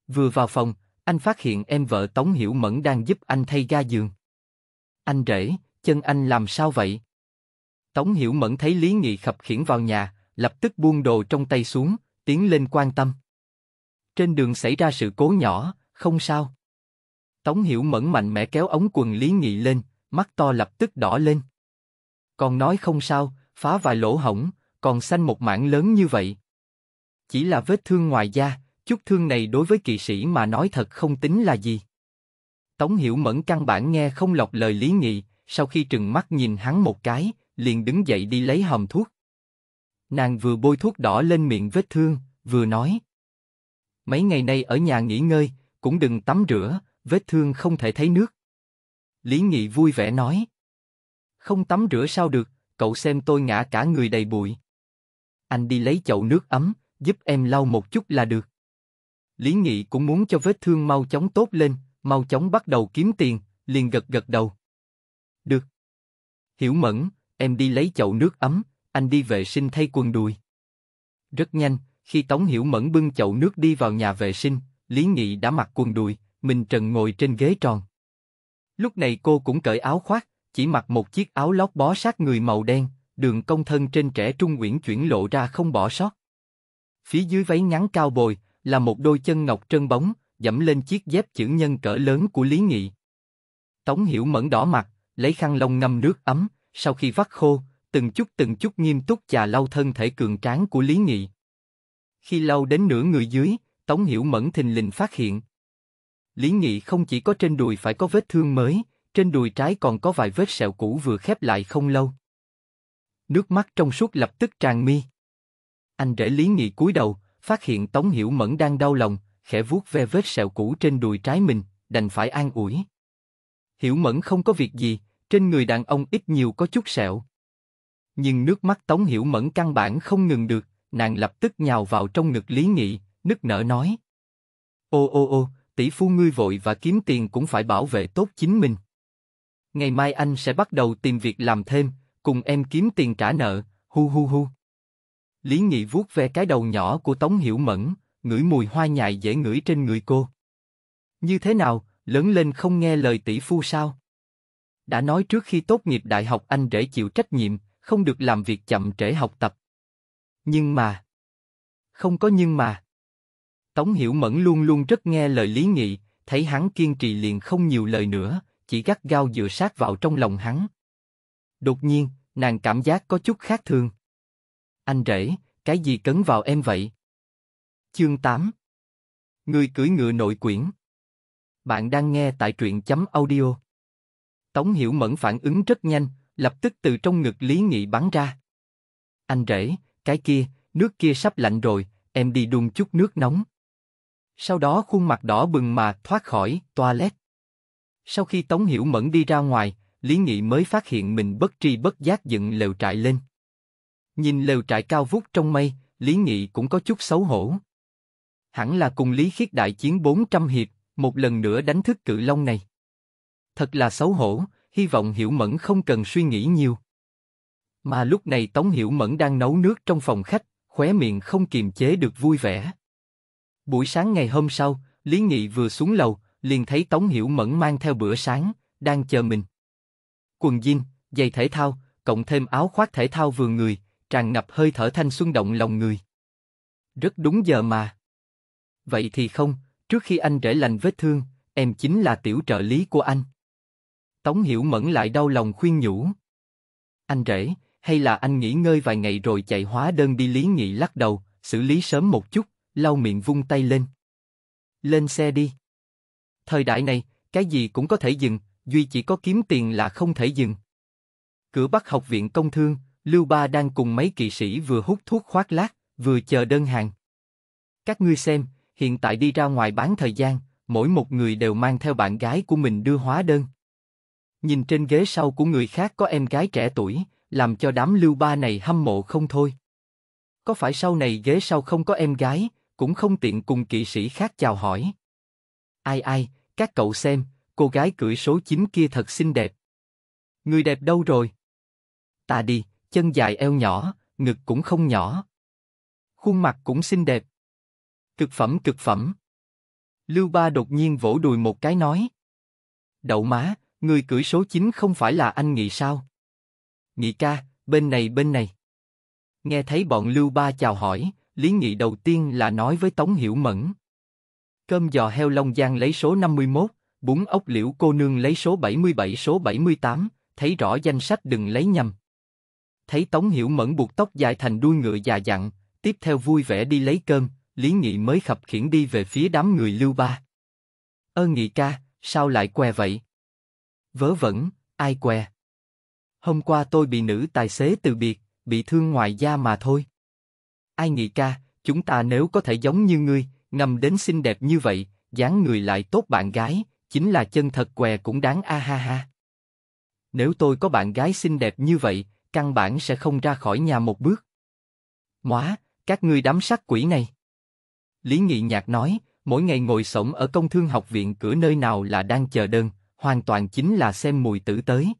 Vừa vào phòng, anh phát hiện em vợ Tống Hiểu Mẫn đang giúp anh thay ga giường. Anh rể, chân anh làm sao vậy? Tống Hiểu Mẫn thấy Lý Nghị khập khiển vào nhà, lập tức buông đồ trong tay xuống, tiến lên quan tâm. Trên đường xảy ra sự cố nhỏ, không sao. Tống Hiểu Mẫn mạnh mẽ kéo ống quần Lý Nghị lên, mắt to lập tức đỏ lên. Còn nói không sao, phá vài lỗ hổng, còn xanh một mảng lớn như vậy. Chỉ là vết thương ngoài da, chút thương này đối với kỵ sĩ mà nói thật không tính là gì. Tống Hiểu Mẫn căn bản nghe không lọc lời Lý Nghị, sau khi trừng mắt nhìn hắn một cái, liền đứng dậy đi lấy hòm thuốc. Nàng vừa bôi thuốc đỏ lên miệng vết thương, vừa nói. Mấy ngày nay ở nhà nghỉ ngơi, cũng đừng tắm rửa, vết thương không thể thấy nước. Lý Nghị vui vẻ nói. Không tắm rửa sao được, cậu xem tôi ngã cả người đầy bụi. Anh đi lấy chậu nước ấm, giúp em lau một chút là được. Lý Nghị cũng muốn cho vết thương mau chóng tốt lên, mau chóng bắt đầu kiếm tiền, liền gật gật đầu. Được. Hiểu mẫn, em đi lấy chậu nước ấm, anh đi vệ sinh thay quần đùi. Rất nhanh, khi Tống Hiểu Mẫn bưng chậu nước đi vào nhà vệ sinh, Lý Nghị đã mặc quần đùi, mình Trần ngồi trên ghế tròn. Lúc này cô cũng cởi áo khoác, chỉ mặc một chiếc áo lót bó sát người màu đen, đường công thân trên trẻ trung uyển chuyển lộ ra không bỏ sót. Phía dưới váy ngắn cao bồi là một đôi chân ngọc trơn bóng, dẫm lên chiếc dép chữ nhân cỡ lớn của Lý Nghị. Tống Hiểu mẫn đỏ mặt, lấy khăn lông ngâm nước ấm, sau khi vắt khô, từng chút từng chút nghiêm túc chà lau thân thể cường tráng của Lý Nghị. Khi lau đến nửa người dưới, Tống Hiểu mẫn thình lình phát hiện, Lý Nghị không chỉ có trên đùi phải có vết thương mới, trên đùi trái còn có vài vết sẹo cũ vừa khép lại không lâu. Nước mắt trong suốt lập tức tràn mi. Anh rể Lý Nghị cúi đầu, phát hiện Tống Hiểu Mẫn đang đau lòng, khẽ vuốt ve vết sẹo cũ trên đùi trái mình, đành phải an ủi. Hiểu Mẫn không có việc gì, trên người đàn ông ít nhiều có chút sẹo. Nhưng nước mắt Tống Hiểu Mẫn căn bản không ngừng được, nàng lập tức nhào vào trong ngực Lý Nghị, nức nở nói. Ô ô ô, tỷ phu ngươi vội và kiếm tiền cũng phải bảo vệ tốt chính mình. Ngày mai anh sẽ bắt đầu tìm việc làm thêm, cùng em kiếm tiền trả nợ, hu hu hu. Lý Nghị vuốt ve cái đầu nhỏ của Tống Hiểu Mẫn, ngửi mùi hoa nhài dễ ngửi trên người cô. Như thế nào, lớn lên không nghe lời tỷ phu sao? Đã nói trước khi tốt nghiệp đại học anh rể chịu trách nhiệm, không được làm việc chậm trễ học tập. Nhưng mà... Không có nhưng mà... Tống Hiểu Mẫn luôn luôn rất nghe lời Lý Nghị, thấy hắn kiên trì liền không nhiều lời nữa, chỉ gắt gao dựa sát vào trong lòng hắn. Đột nhiên, nàng cảm giác có chút khác thường. Anh rể, cái gì cấn vào em vậy? Chương 8 Người cưỡi ngựa nội quyển Bạn đang nghe tại truyện chấm audio. Tống Hiểu Mẫn phản ứng rất nhanh, lập tức từ trong ngực Lý Nghị bắn ra. Anh rể, cái kia, nước kia sắp lạnh rồi, em đi đun chút nước nóng. Sau đó khuôn mặt đỏ bừng mà thoát khỏi toilet. Sau khi Tống Hiểu Mẫn đi ra ngoài, Lý Nghị mới phát hiện mình bất tri bất giác dựng lều trại lên. Nhìn lều trại cao vút trong mây, Lý Nghị cũng có chút xấu hổ. Hẳn là cùng Lý Khiết đại chiến 400 hiệp, một lần nữa đánh thức cự long này. Thật là xấu hổ, hy vọng Hiểu Mẫn không cần suy nghĩ nhiều. Mà lúc này Tống Hiểu Mẫn đang nấu nước trong phòng khách, khóe miệng không kiềm chế được vui vẻ. Buổi sáng ngày hôm sau, Lý Nghị vừa xuống lầu, liền thấy Tống Hiểu Mẫn mang theo bữa sáng, đang chờ mình. Quần jean, giày thể thao, cộng thêm áo khoác thể thao vừa người, tràn ngập hơi thở thanh xuân động lòng người. Rất đúng giờ mà. Vậy thì không, trước khi anh rễ lành vết thương, em chính là tiểu trợ lý của anh. Tống Hiểu Mẫn lại đau lòng khuyên nhủ. Anh rể, hay là anh nghỉ ngơi vài ngày rồi chạy hóa đơn đi lý nghị lắc đầu, xử lý sớm một chút lau miệng vung tay lên. Lên xe đi. Thời đại này, cái gì cũng có thể dừng, duy chỉ có kiếm tiền là không thể dừng. Cửa Bắc Học viện Công Thương, Lưu Ba đang cùng mấy kỵ sĩ vừa hút thuốc khoác lác, vừa chờ đơn hàng. Các ngươi xem, hiện tại đi ra ngoài bán thời gian, mỗi một người đều mang theo bạn gái của mình đưa hóa đơn. Nhìn trên ghế sau của người khác có em gái trẻ tuổi, làm cho đám Lưu Ba này hâm mộ không thôi. Có phải sau này ghế sau không có em gái, cũng không tiện cùng kỵ sĩ khác chào hỏi. Ai ai, các cậu xem, cô gái cưỡi số 9 kia thật xinh đẹp. Người đẹp đâu rồi? Ta đi, chân dài eo nhỏ, ngực cũng không nhỏ. Khuôn mặt cũng xinh đẹp. Cực phẩm cực phẩm. Lưu Ba đột nhiên vỗ đùi một cái nói. Đậu má, người cưỡi số 9 không phải là anh Nghị sao? Nghị ca, bên này bên này. Nghe thấy bọn Lưu Ba chào hỏi, Lý nghị đầu tiên là nói với Tống Hiểu Mẫn. Cơm giò heo Long Giang lấy số 51, bún ốc liễu cô nương lấy số 77 số 78, thấy rõ danh sách đừng lấy nhầm. Thấy Tống Hiểu Mẫn buộc tóc dài thành đuôi ngựa già dặn, tiếp theo vui vẻ đi lấy cơm, Lý Nghị mới khập khiển đi về phía đám người Lưu Ba. Ơ Nghị ca, sao lại què vậy? Vớ vẩn, ai què? Hôm qua tôi bị nữ tài xế từ biệt, bị thương ngoài da mà thôi. Ai nghị ca, chúng ta nếu có thể giống như ngươi, ngầm đến xinh đẹp như vậy, dáng người lại tốt bạn gái, chính là chân thật què cũng đáng a ha ha. Nếu tôi có bạn gái xinh đẹp như vậy, căn bản sẽ không ra khỏi nhà một bước. Móa, các ngươi đám sát quỷ này. Lý Nghị Nhạc nói, mỗi ngày ngồi sống ở công thương học viện cửa nơi nào là đang chờ đơn, hoàn toàn chính là xem mùi tử tới.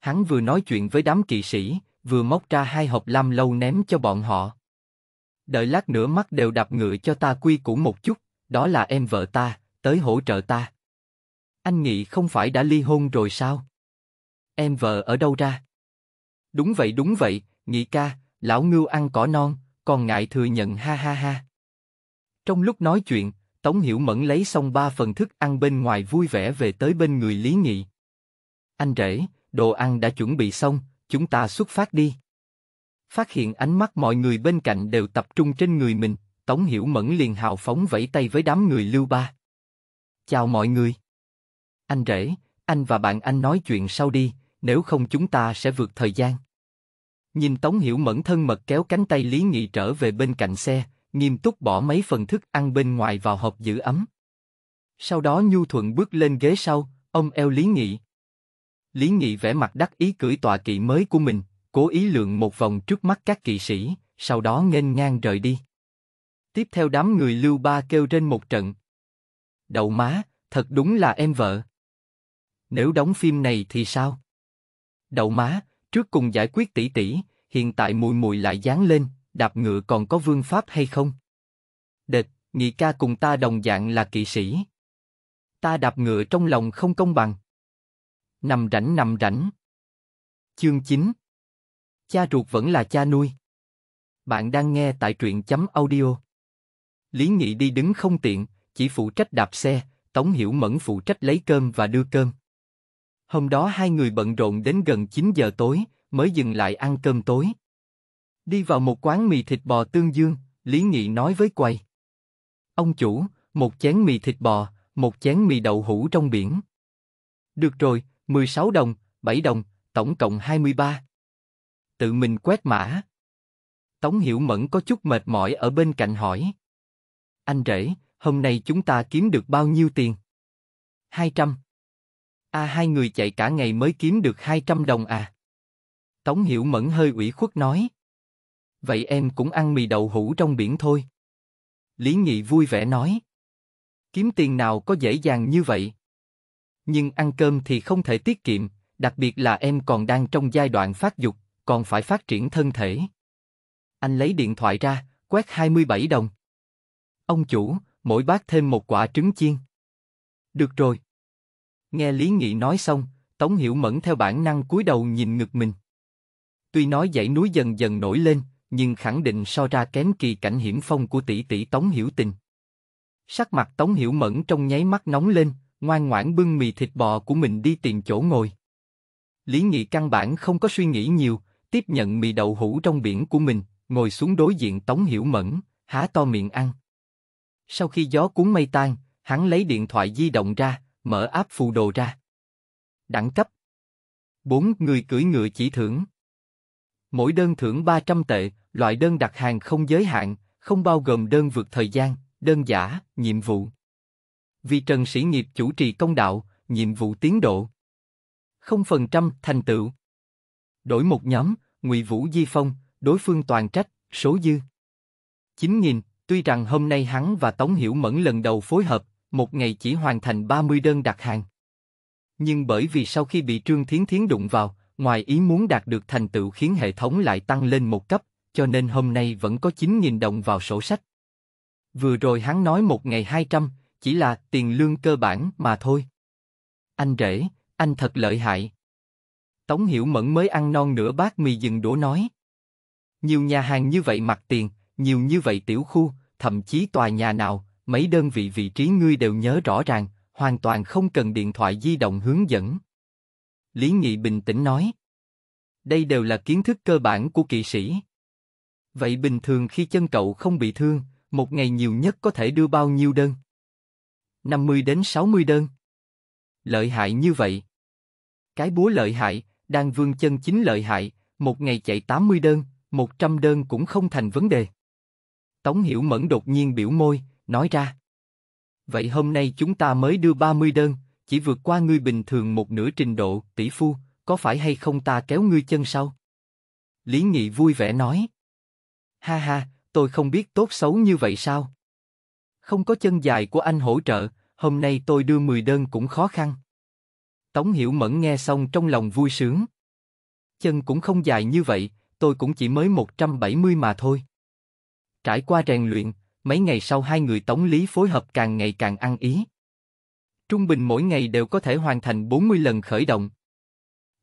Hắn vừa nói chuyện với đám kỵ sĩ, vừa móc ra hai hộp lam lâu ném cho bọn họ đợi lát nữa mắt đều đập ngựa cho ta quy củ một chút, đó là em vợ ta, tới hỗ trợ ta. Anh Nghị không phải đã ly hôn rồi sao? Em vợ ở đâu ra? Đúng vậy đúng vậy, Nghị ca, lão ngưu ăn cỏ non, còn ngại thừa nhận ha ha ha. Trong lúc nói chuyện, Tống Hiểu Mẫn lấy xong ba phần thức ăn bên ngoài vui vẻ về tới bên người Lý Nghị. Anh rể, đồ ăn đã chuẩn bị xong, chúng ta xuất phát đi. Phát hiện ánh mắt mọi người bên cạnh đều tập trung trên người mình, Tống Hiểu Mẫn liền hào phóng vẫy tay với đám người Lưu Ba. Chào mọi người. Anh rể, anh và bạn anh nói chuyện sau đi, nếu không chúng ta sẽ vượt thời gian. Nhìn Tống Hiểu Mẫn thân mật kéo cánh tay Lý Nghị trở về bên cạnh xe, nghiêm túc bỏ mấy phần thức ăn bên ngoài vào hộp giữ ấm. Sau đó Nhu Thuận bước lên ghế sau, ông eo Lý Nghị. Lý Nghị vẻ mặt đắc ý cưỡi tọa kỵ mới của mình, cố ý lượn một vòng trước mắt các kỵ sĩ, sau đó nghênh ngang rời đi. Tiếp theo đám người Lưu Ba kêu trên một trận. Đậu má, thật đúng là em vợ. Nếu đóng phim này thì sao? Đậu má, trước cùng giải quyết tỷ tỷ, hiện tại mùi mùi lại dán lên, đạp ngựa còn có vương pháp hay không? Địch, nghị ca cùng ta đồng dạng là kỵ sĩ. Ta đạp ngựa trong lòng không công bằng. Nằm rảnh nằm rảnh. Chương 9 Cha ruột vẫn là cha nuôi. Bạn đang nghe tại truyện chấm audio. Lý Nghị đi đứng không tiện, chỉ phụ trách đạp xe, Tống Hiểu Mẫn phụ trách lấy cơm và đưa cơm. Hôm đó hai người bận rộn đến gần 9 giờ tối, mới dừng lại ăn cơm tối. Đi vào một quán mì thịt bò tương dương, Lý Nghị nói với quầy. Ông chủ, một chén mì thịt bò, một chén mì đậu hũ trong biển. Được rồi, 16 đồng, 7 đồng, tổng cộng 23 tự mình quét mã. Tống Hiểu Mẫn có chút mệt mỏi ở bên cạnh hỏi. Anh rể, hôm nay chúng ta kiếm được bao nhiêu tiền? 200. À hai người chạy cả ngày mới kiếm được 200 đồng à? Tống Hiểu Mẫn hơi ủy khuất nói. Vậy em cũng ăn mì đậu hũ trong biển thôi. Lý Nghị vui vẻ nói. Kiếm tiền nào có dễ dàng như vậy? Nhưng ăn cơm thì không thể tiết kiệm, đặc biệt là em còn đang trong giai đoạn phát dục, còn phải phát triển thân thể. Anh lấy điện thoại ra, quét 27 đồng. Ông chủ, mỗi bát thêm một quả trứng chiên. Được rồi. Nghe Lý Nghị nói xong, Tống Hiểu Mẫn theo bản năng cúi đầu nhìn ngực mình. Tuy nói dãy núi dần dần nổi lên, nhưng khẳng định so ra kém kỳ cảnh hiểm phong của tỷ tỷ Tống Hiểu Tình. Sắc mặt Tống Hiểu Mẫn trong nháy mắt nóng lên, ngoan ngoãn bưng mì thịt bò của mình đi tìm chỗ ngồi. Lý Nghị căn bản không có suy nghĩ nhiều, tiếp nhận mì đậu hũ trong biển của mình, ngồi xuống đối diện Tống Hiểu Mẫn, há to miệng ăn. Sau khi gió cuốn mây tan, hắn lấy điện thoại di động ra, mở áp phù đồ ra. Đẳng cấp. Bốn người cưỡi ngựa chỉ thưởng. Mỗi đơn thưởng 300 tệ, loại đơn đặt hàng không giới hạn, không bao gồm đơn vượt thời gian, đơn giả, nhiệm vụ. Vì Trần Sĩ Nghiệp chủ trì công đạo, nhiệm vụ tiến độ. 0% thành tựu đổi một nhóm, Ngụy Vũ Di Phong, đối phương toàn trách, số dư. 9.000, tuy rằng hôm nay hắn và Tống Hiểu Mẫn lần đầu phối hợp, một ngày chỉ hoàn thành 30 đơn đặt hàng. Nhưng bởi vì sau khi bị Trương Thiến Thiến đụng vào, ngoài ý muốn đạt được thành tựu khiến hệ thống lại tăng lên một cấp, cho nên hôm nay vẫn có 9.000 đồng vào sổ sách. Vừa rồi hắn nói một ngày 200, chỉ là tiền lương cơ bản mà thôi. Anh rể, anh thật lợi hại. Tống Hiểu Mẫn mới ăn non nửa bát mì dừng đổ nói. Nhiều nhà hàng như vậy mặt tiền, nhiều như vậy tiểu khu, thậm chí tòa nhà nào, mấy đơn vị vị trí ngươi đều nhớ rõ ràng, hoàn toàn không cần điện thoại di động hướng dẫn. Lý Nghị bình tĩnh nói. Đây đều là kiến thức cơ bản của kỵ sĩ. Vậy bình thường khi chân cậu không bị thương, một ngày nhiều nhất có thể đưa bao nhiêu đơn? 50 đến 60 đơn. Lợi hại như vậy. Cái búa lợi hại, Đan Vương chân chính lợi hại, một ngày chạy 80 đơn, 100 đơn cũng không thành vấn đề. Tống Hiểu Mẫn đột nhiên biểu môi, nói ra. Vậy hôm nay chúng ta mới đưa 30 đơn, chỉ vượt qua ngươi bình thường một nửa trình độ, tỷ phu, có phải hay không ta kéo ngươi chân sau? Lý Nghị vui vẻ nói. Ha ha, tôi không biết tốt xấu như vậy sao? Không có chân dài của anh hỗ trợ, hôm nay tôi đưa 10 đơn cũng khó khăn. Tống Hiểu Mẫn nghe xong trong lòng vui sướng. Chân cũng không dài như vậy, tôi cũng chỉ mới 170 mà thôi. Trải qua rèn luyện, mấy ngày sau hai người Tống Lý phối hợp càng ngày càng ăn ý. Trung bình mỗi ngày đều có thể hoàn thành 40 lần khởi động.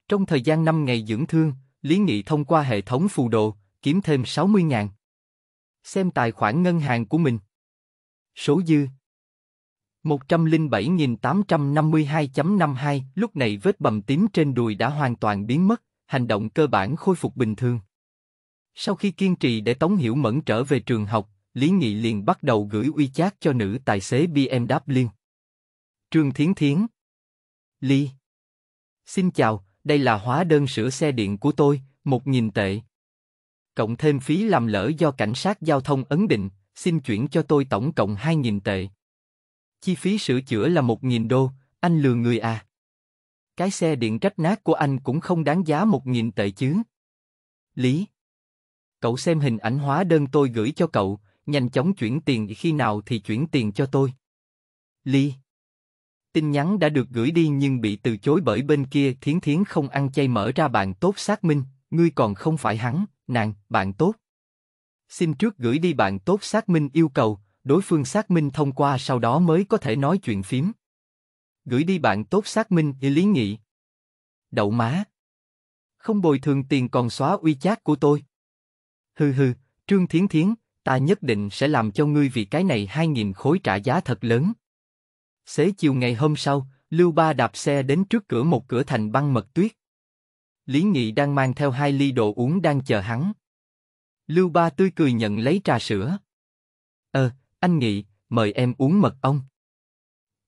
Trong thời gian 5 ngày dưỡng thương, Lý Nghị thông qua hệ thống phù đồ kiếm thêm 60 ngàn. Xem tài khoản ngân hàng của mình. Số dư 107.852.52, lúc này vết bầm tím trên đùi đã hoàn toàn biến mất, hành động cơ bản khôi phục bình thường. Sau khi kiên trì để Tống Hiểu Mẫn trở về trường học, Lý Nghị liền bắt đầu gửi uy chát cho nữ tài xế BMW. Trương Thiến Thiến Ly Xin chào, đây là hóa đơn sửa xe điện của tôi, 1.000 tệ. Cộng thêm phí làm lỡ do cảnh sát giao thông ấn định, xin chuyển cho tôi tổng cộng 2.000 tệ. Chi phí sửa chữa là 1.000 đô, anh lừa người à. Cái xe điện cách nát của anh cũng không đáng giá 1.000 tệ chứ. Lý. Cậu xem hình ảnh hóa đơn tôi gửi cho cậu, nhanh chóng chuyển tiền khi nào thì chuyển tiền cho tôi. Lý. Tin nhắn đã được gửi đi nhưng bị từ chối bởi bên kia thiến thiến không ăn chay mở ra bạn tốt xác minh, ngươi còn không phải hắn, nàng, bạn tốt. Xin trước gửi đi bạn tốt xác minh yêu cầu, đối phương xác minh thông qua sau đó mới có thể nói chuyện phím. Gửi đi bạn tốt xác minh để lý nghị. Đậu má. Không bồi thường tiền còn xóa uy chát của tôi. Hừ hừ, Trương Thiến Thiến, ta nhất định sẽ làm cho ngươi vì cái này 2.000 khối trả giá thật lớn. Xế chiều ngày hôm sau, Lưu Ba đạp xe đến trước cửa một cửa thành băng mật tuyết. Lý Nghị đang mang theo hai ly đồ uống đang chờ hắn. Lưu Ba tươi cười nhận lấy trà sữa. Ờ, anh Nghị, mời em uống mật ong.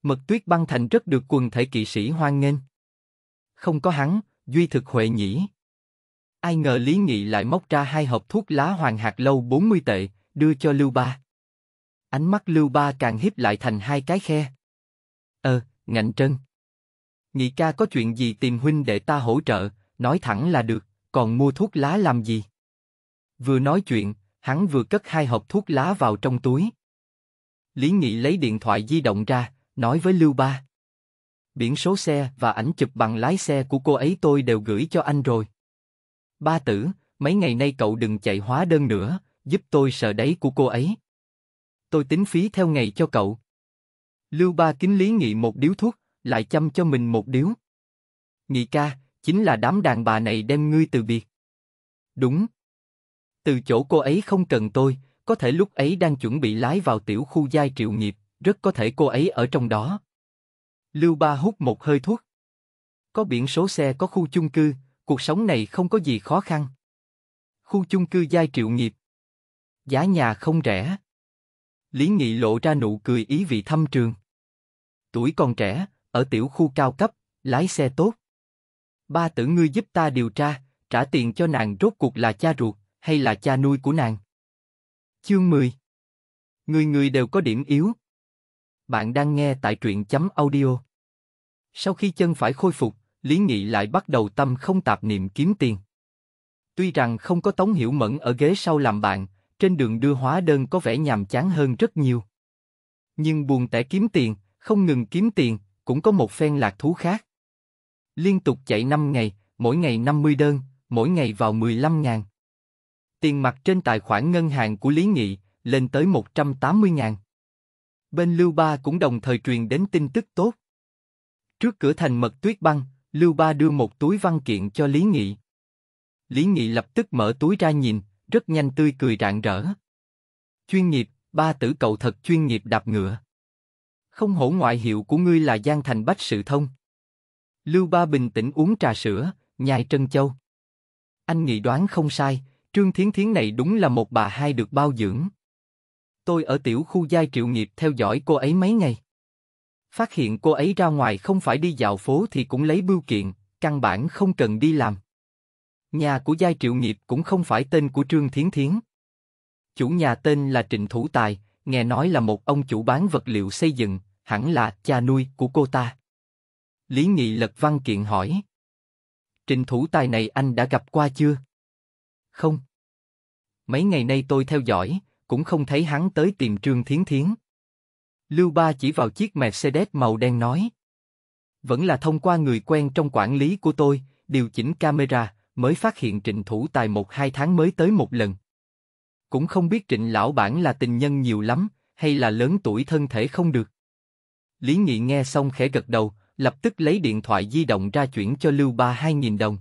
Mật tuyết băng thành rất được quần thể kỵ sĩ hoan nghênh. Không có hắn, duy thực huệ nhỉ. Ai ngờ Lý Nghị lại móc ra hai hộp thuốc lá hoàng hạt lâu 40 tệ, đưa cho Lưu Ba. Ánh mắt Lưu Ba càng hiếp lại thành hai cái khe. Ờ, ngạnh trân. Nghị ca có chuyện gì tìm huynh để ta hỗ trợ, nói thẳng là được, còn mua thuốc lá làm gì? Vừa nói chuyện, hắn vừa cất hai hộp thuốc lá vào trong túi. Lý Nghị lấy điện thoại di động ra, nói với Lưu Ba. Biển số xe và ảnh chụp bằng lái xe của cô ấy tôi đều gửi cho anh rồi. Ba tử, mấy ngày nay cậu đừng chạy hóa đơn nữa, giúp tôi sợ đấy của cô ấy. Tôi tính phí theo ngày cho cậu. Lưu Ba kính Lý Nghị một điếu thuốc, lại chăm cho mình một điếu. Nghị ca, chính là đám đàn bà này đem ngươi từ biệt. Đúng. Từ chỗ cô ấy không cần tôi, có thể lúc ấy đang chuẩn bị lái vào tiểu khu giai triệu nghiệp, rất có thể cô ấy ở trong đó. Lưu Ba hút một hơi thuốc. Có biển số xe có khu chung cư, cuộc sống này không có gì khó khăn. Khu chung cư giai triệu nghiệp. Giá nhà không rẻ. Lý Nghị lộ ra nụ cười ý vị thăm trường. Tuổi còn trẻ, ở tiểu khu cao cấp, lái xe tốt. Ba tử ngươi giúp ta điều tra, trả tiền cho nàng rốt cuộc là cha ruột, hay là cha nuôi của nàng. Chương 10 Người người đều có điểm yếu. Bạn đang nghe tại truyện chấm audio. Sau khi chân phải khôi phục, Lý Nghị lại bắt đầu tâm không tạp niệm kiếm tiền. Tuy rằng không có Tống Hiểu Mẫn ở ghế sau làm bạn, trên đường đưa hóa đơn có vẻ nhàm chán hơn rất nhiều. Nhưng buồn tẻ kiếm tiền, không ngừng kiếm tiền, cũng có một phen lạc thú khác. Liên tục chạy 5 ngày, mỗi ngày 50 đơn, mỗi ngày vào 15 ngàn. Tiền mặt trên tài khoản ngân hàng của Lý Nghị lên tới 180 ngàn. Bên Lưu Ba cũng đồng thời truyền đến tin tức tốt. Trước cửa thành mật tuyết băng, Lưu Ba đưa một túi văn kiện cho Lý Nghị. Lý Nghị lập tức mở túi ra nhìn, rất nhanh tươi cười rạng rỡ. Chuyên nghiệp, ba tử cậu thật chuyên nghiệp đạp ngựa. Không hổ ngoại hiệu của ngươi là Giang Thành Bách Sự Thông. Lưu Ba bình tĩnh uống trà sữa, nhai trân châu. Anh nghị đoán không sai, Trương Thiến Thiến này đúng là một bà hai được bao dưỡng. Tôi ở tiểu khu giai triệu nghiệp theo dõi cô ấy mấy ngày. Phát hiện cô ấy ra ngoài không phải đi dạo phố thì cũng lấy bưu kiện, căn bản không cần đi làm. Nhà của giai triệu nghiệp cũng không phải tên của Trương Thiến Thiến. Chủ nhà tên là Trịnh Thủ Tài, nghe nói là một ông chủ bán vật liệu xây dựng, hẳn là cha nuôi của cô ta. Lý Nghị lật văn kiện hỏi. Trịnh Thủ Tài này anh đã gặp qua chưa? Không. Mấy ngày nay tôi theo dõi, cũng không thấy hắn tới tìm Trương Thiến Thiến. Lưu Ba chỉ vào chiếc Mercedes màu đen nói. Vẫn là thông qua người quen trong quản lý của tôi, điều chỉnh camera, mới phát hiện trịnh thủ tài một hai tháng mới tới một lần. Cũng không biết trịnh lão bản là tình nhân nhiều lắm, hay là lớn tuổi thân thể không được. Lý Nghị nghe xong khẽ gật đầu, lập tức lấy điện thoại di động ra chuyển cho Lưu Ba 2.000 đồng.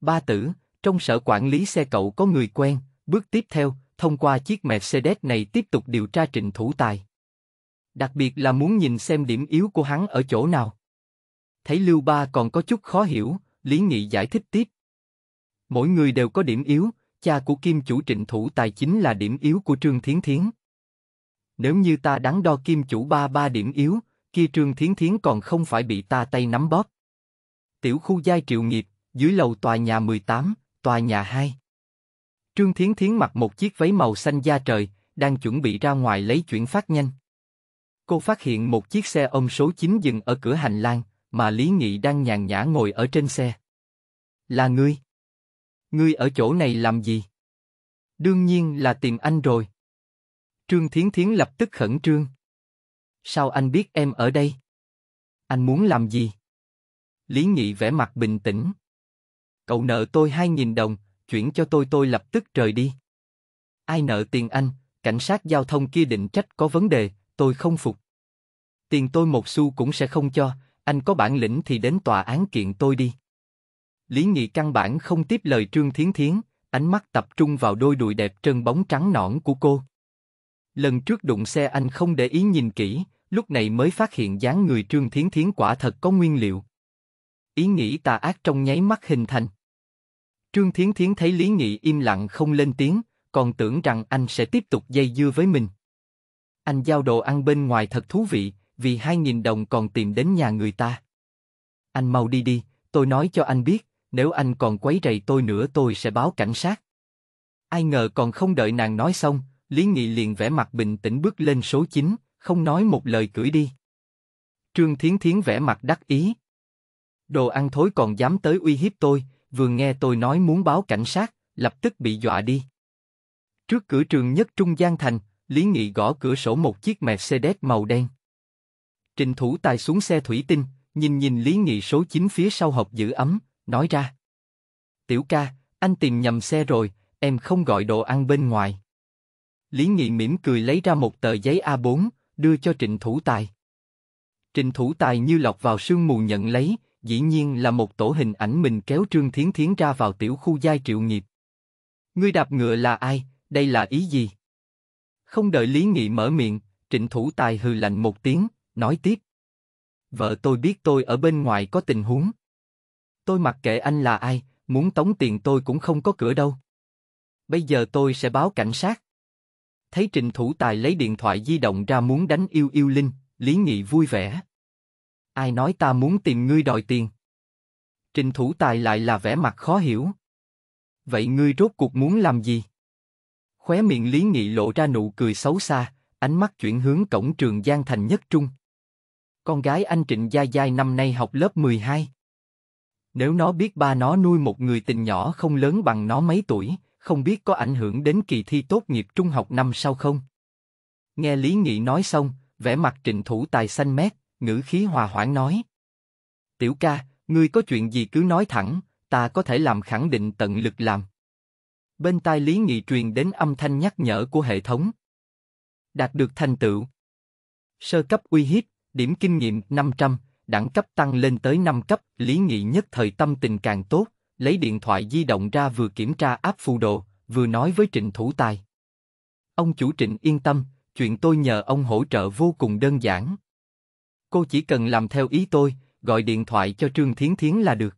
Ba tử, trong sở quản lý xe cậu có người quen, bước tiếp theo, thông qua chiếc Mercedes này tiếp tục điều tra trịnh thủ tài. Đặc biệt là muốn nhìn xem điểm yếu của hắn ở chỗ nào. Thấy Lưu Ba còn có chút khó hiểu, Lý Nghị giải thích tiếp. Mỗi người đều có điểm yếu, cha của Kim chủ trịnh thủ tài chính là điểm yếu của Trương Thiến Thiến. Nếu như ta đắn đo Kim chủ ba ba điểm yếu, kia Trương Thiến Thiến còn không phải bị ta tay nắm bóp. Tiểu khu giai triệu nghiệp, dưới lầu tòa nhà 18, Tòa nhà hai. Trương Thiến Thiến mặc một chiếc váy màu xanh da trời, đang chuẩn bị ra ngoài lấy chuyển phát nhanh. Cô phát hiện một chiếc xe ôm số 9 dừng ở cửa hành lang, mà Lý Nghị đang nhàn nhã ngồi ở trên xe. Là ngươi? Ngươi ở chỗ này làm gì? Đương nhiên là tìm anh rồi. Trương Thiến Thiến lập tức khẩn trương. Sao anh biết em ở đây? Anh muốn làm gì? Lý Nghị vẻ mặt bình tĩnh. Cậu nợ tôi 2.000 đồng, chuyển cho tôi tôi lập tức rời đi. Ai nợ tiền anh, cảnh sát giao thông kia định trách có vấn đề, tôi không phục. Tiền tôi một xu cũng sẽ không cho, anh có bản lĩnh thì đến tòa án kiện tôi đi. Lý Nghị căn bản không tiếp lời Trương Thiến Thiến, ánh mắt tập trung vào đôi đùi đẹp trơn bóng trắng nõn của cô. Lần trước đụng xe anh không để ý nhìn kỹ, lúc này mới phát hiện dáng người Trương Thiến Thiến quả thật có nguyên liệu. Ý nghĩ tà ác trong nháy mắt hình thành. Trương Thiến Thiến thấy Lý Nghị im lặng không lên tiếng, còn tưởng rằng anh sẽ tiếp tục dây dưa với mình. Anh giao đồ ăn bên ngoài thật thú vị, vì 2.000 đồng còn tìm đến nhà người ta. Anh mau đi đi, tôi nói cho anh biết, nếu anh còn quấy rầy tôi nữa tôi sẽ báo cảnh sát. Ai ngờ còn không đợi nàng nói xong, Lý Nghị liền vẽ mặt bình tĩnh bước lên số 9, không nói một lời cưỡi đi. Trương Thiến Thiến vẽ mặt đắc ý. Đồ ăn thối còn dám tới uy hiếp tôi, vừa nghe tôi nói muốn báo cảnh sát, lập tức bị dọa đi. Trước cửa trường nhất trung giang thành, Lý Nghị gõ cửa sổ một chiếc Mercedes màu đen. Trình thủ tài xuống xe thủy tinh, nhìn nhìn Lý Nghị số 9 phía sau hộp giữ ấm, nói ra. Tiểu ca, anh tìm nhầm xe rồi, em không gọi đồ ăn bên ngoài. Lý Nghị mỉm cười lấy ra một tờ giấy A4, đưa cho Trịnh Thủ Tài. Trịnh Thủ Tài như lọc vào sương mù nhận lấy, dĩ nhiên là một tổ hình ảnh mình kéo Trương Thiến Thiến ra vào tiểu khu giai triệu nghiệp. Ngươi đạp ngựa là ai, đây là ý gì? Không đợi Lý Nghị mở miệng, trịnh thủ tài hừ lạnh một tiếng, nói tiếp. Vợ tôi biết tôi ở bên ngoài có tình huống. Tôi mặc kệ anh là ai, muốn tống tiền tôi cũng không có cửa đâu. Bây giờ tôi sẽ báo cảnh sát. Thấy trịnh thủ tài lấy điện thoại di động ra muốn đánh yêu yêu Linh, Lý Nghị vui vẻ. Ai nói ta muốn tìm ngươi đòi tiền? Trình Thủ Tài lại là vẻ mặt khó hiểu. Vậy ngươi rốt cuộc muốn làm gì? Khóe miệng Lý Nghị lộ ra nụ cười xấu xa, ánh mắt chuyển hướng cổng trường Giang Thành Nhất Trung. Con gái anh Trịnh Gia Giai năm nay học lớp 12. Nếu nó biết ba nó nuôi một người tình nhỏ không lớn bằng nó mấy tuổi, không biết có ảnh hưởng đến kỳ thi tốt nghiệp trung học năm sau không? Nghe Lý Nghị nói xong, vẻ mặt Trịnh Thủ Tài xanh mét, ngữ khí hòa hoãn nói. Tiểu ca, ngươi có chuyện gì cứ nói thẳng, ta có thể làm khẳng định tận lực làm. Bên tai Lý Nghị truyền đến âm thanh nhắc nhở của hệ thống. Đạt được thành tựu. Sơ cấp uy hiếp, điểm kinh nghiệm 500, đẳng cấp tăng lên tới 5 cấp, Lý Nghị nhất thời tâm tình càng tốt, lấy điện thoại di động ra vừa kiểm tra áp phù đồ, vừa nói với Trịnh Thủ Tài. Ông chủ Trịnh yên tâm, chuyện tôi nhờ ông hỗ trợ vô cùng đơn giản. Cô chỉ cần làm theo ý tôi, gọi điện thoại cho Trương Thiến Thiến là được.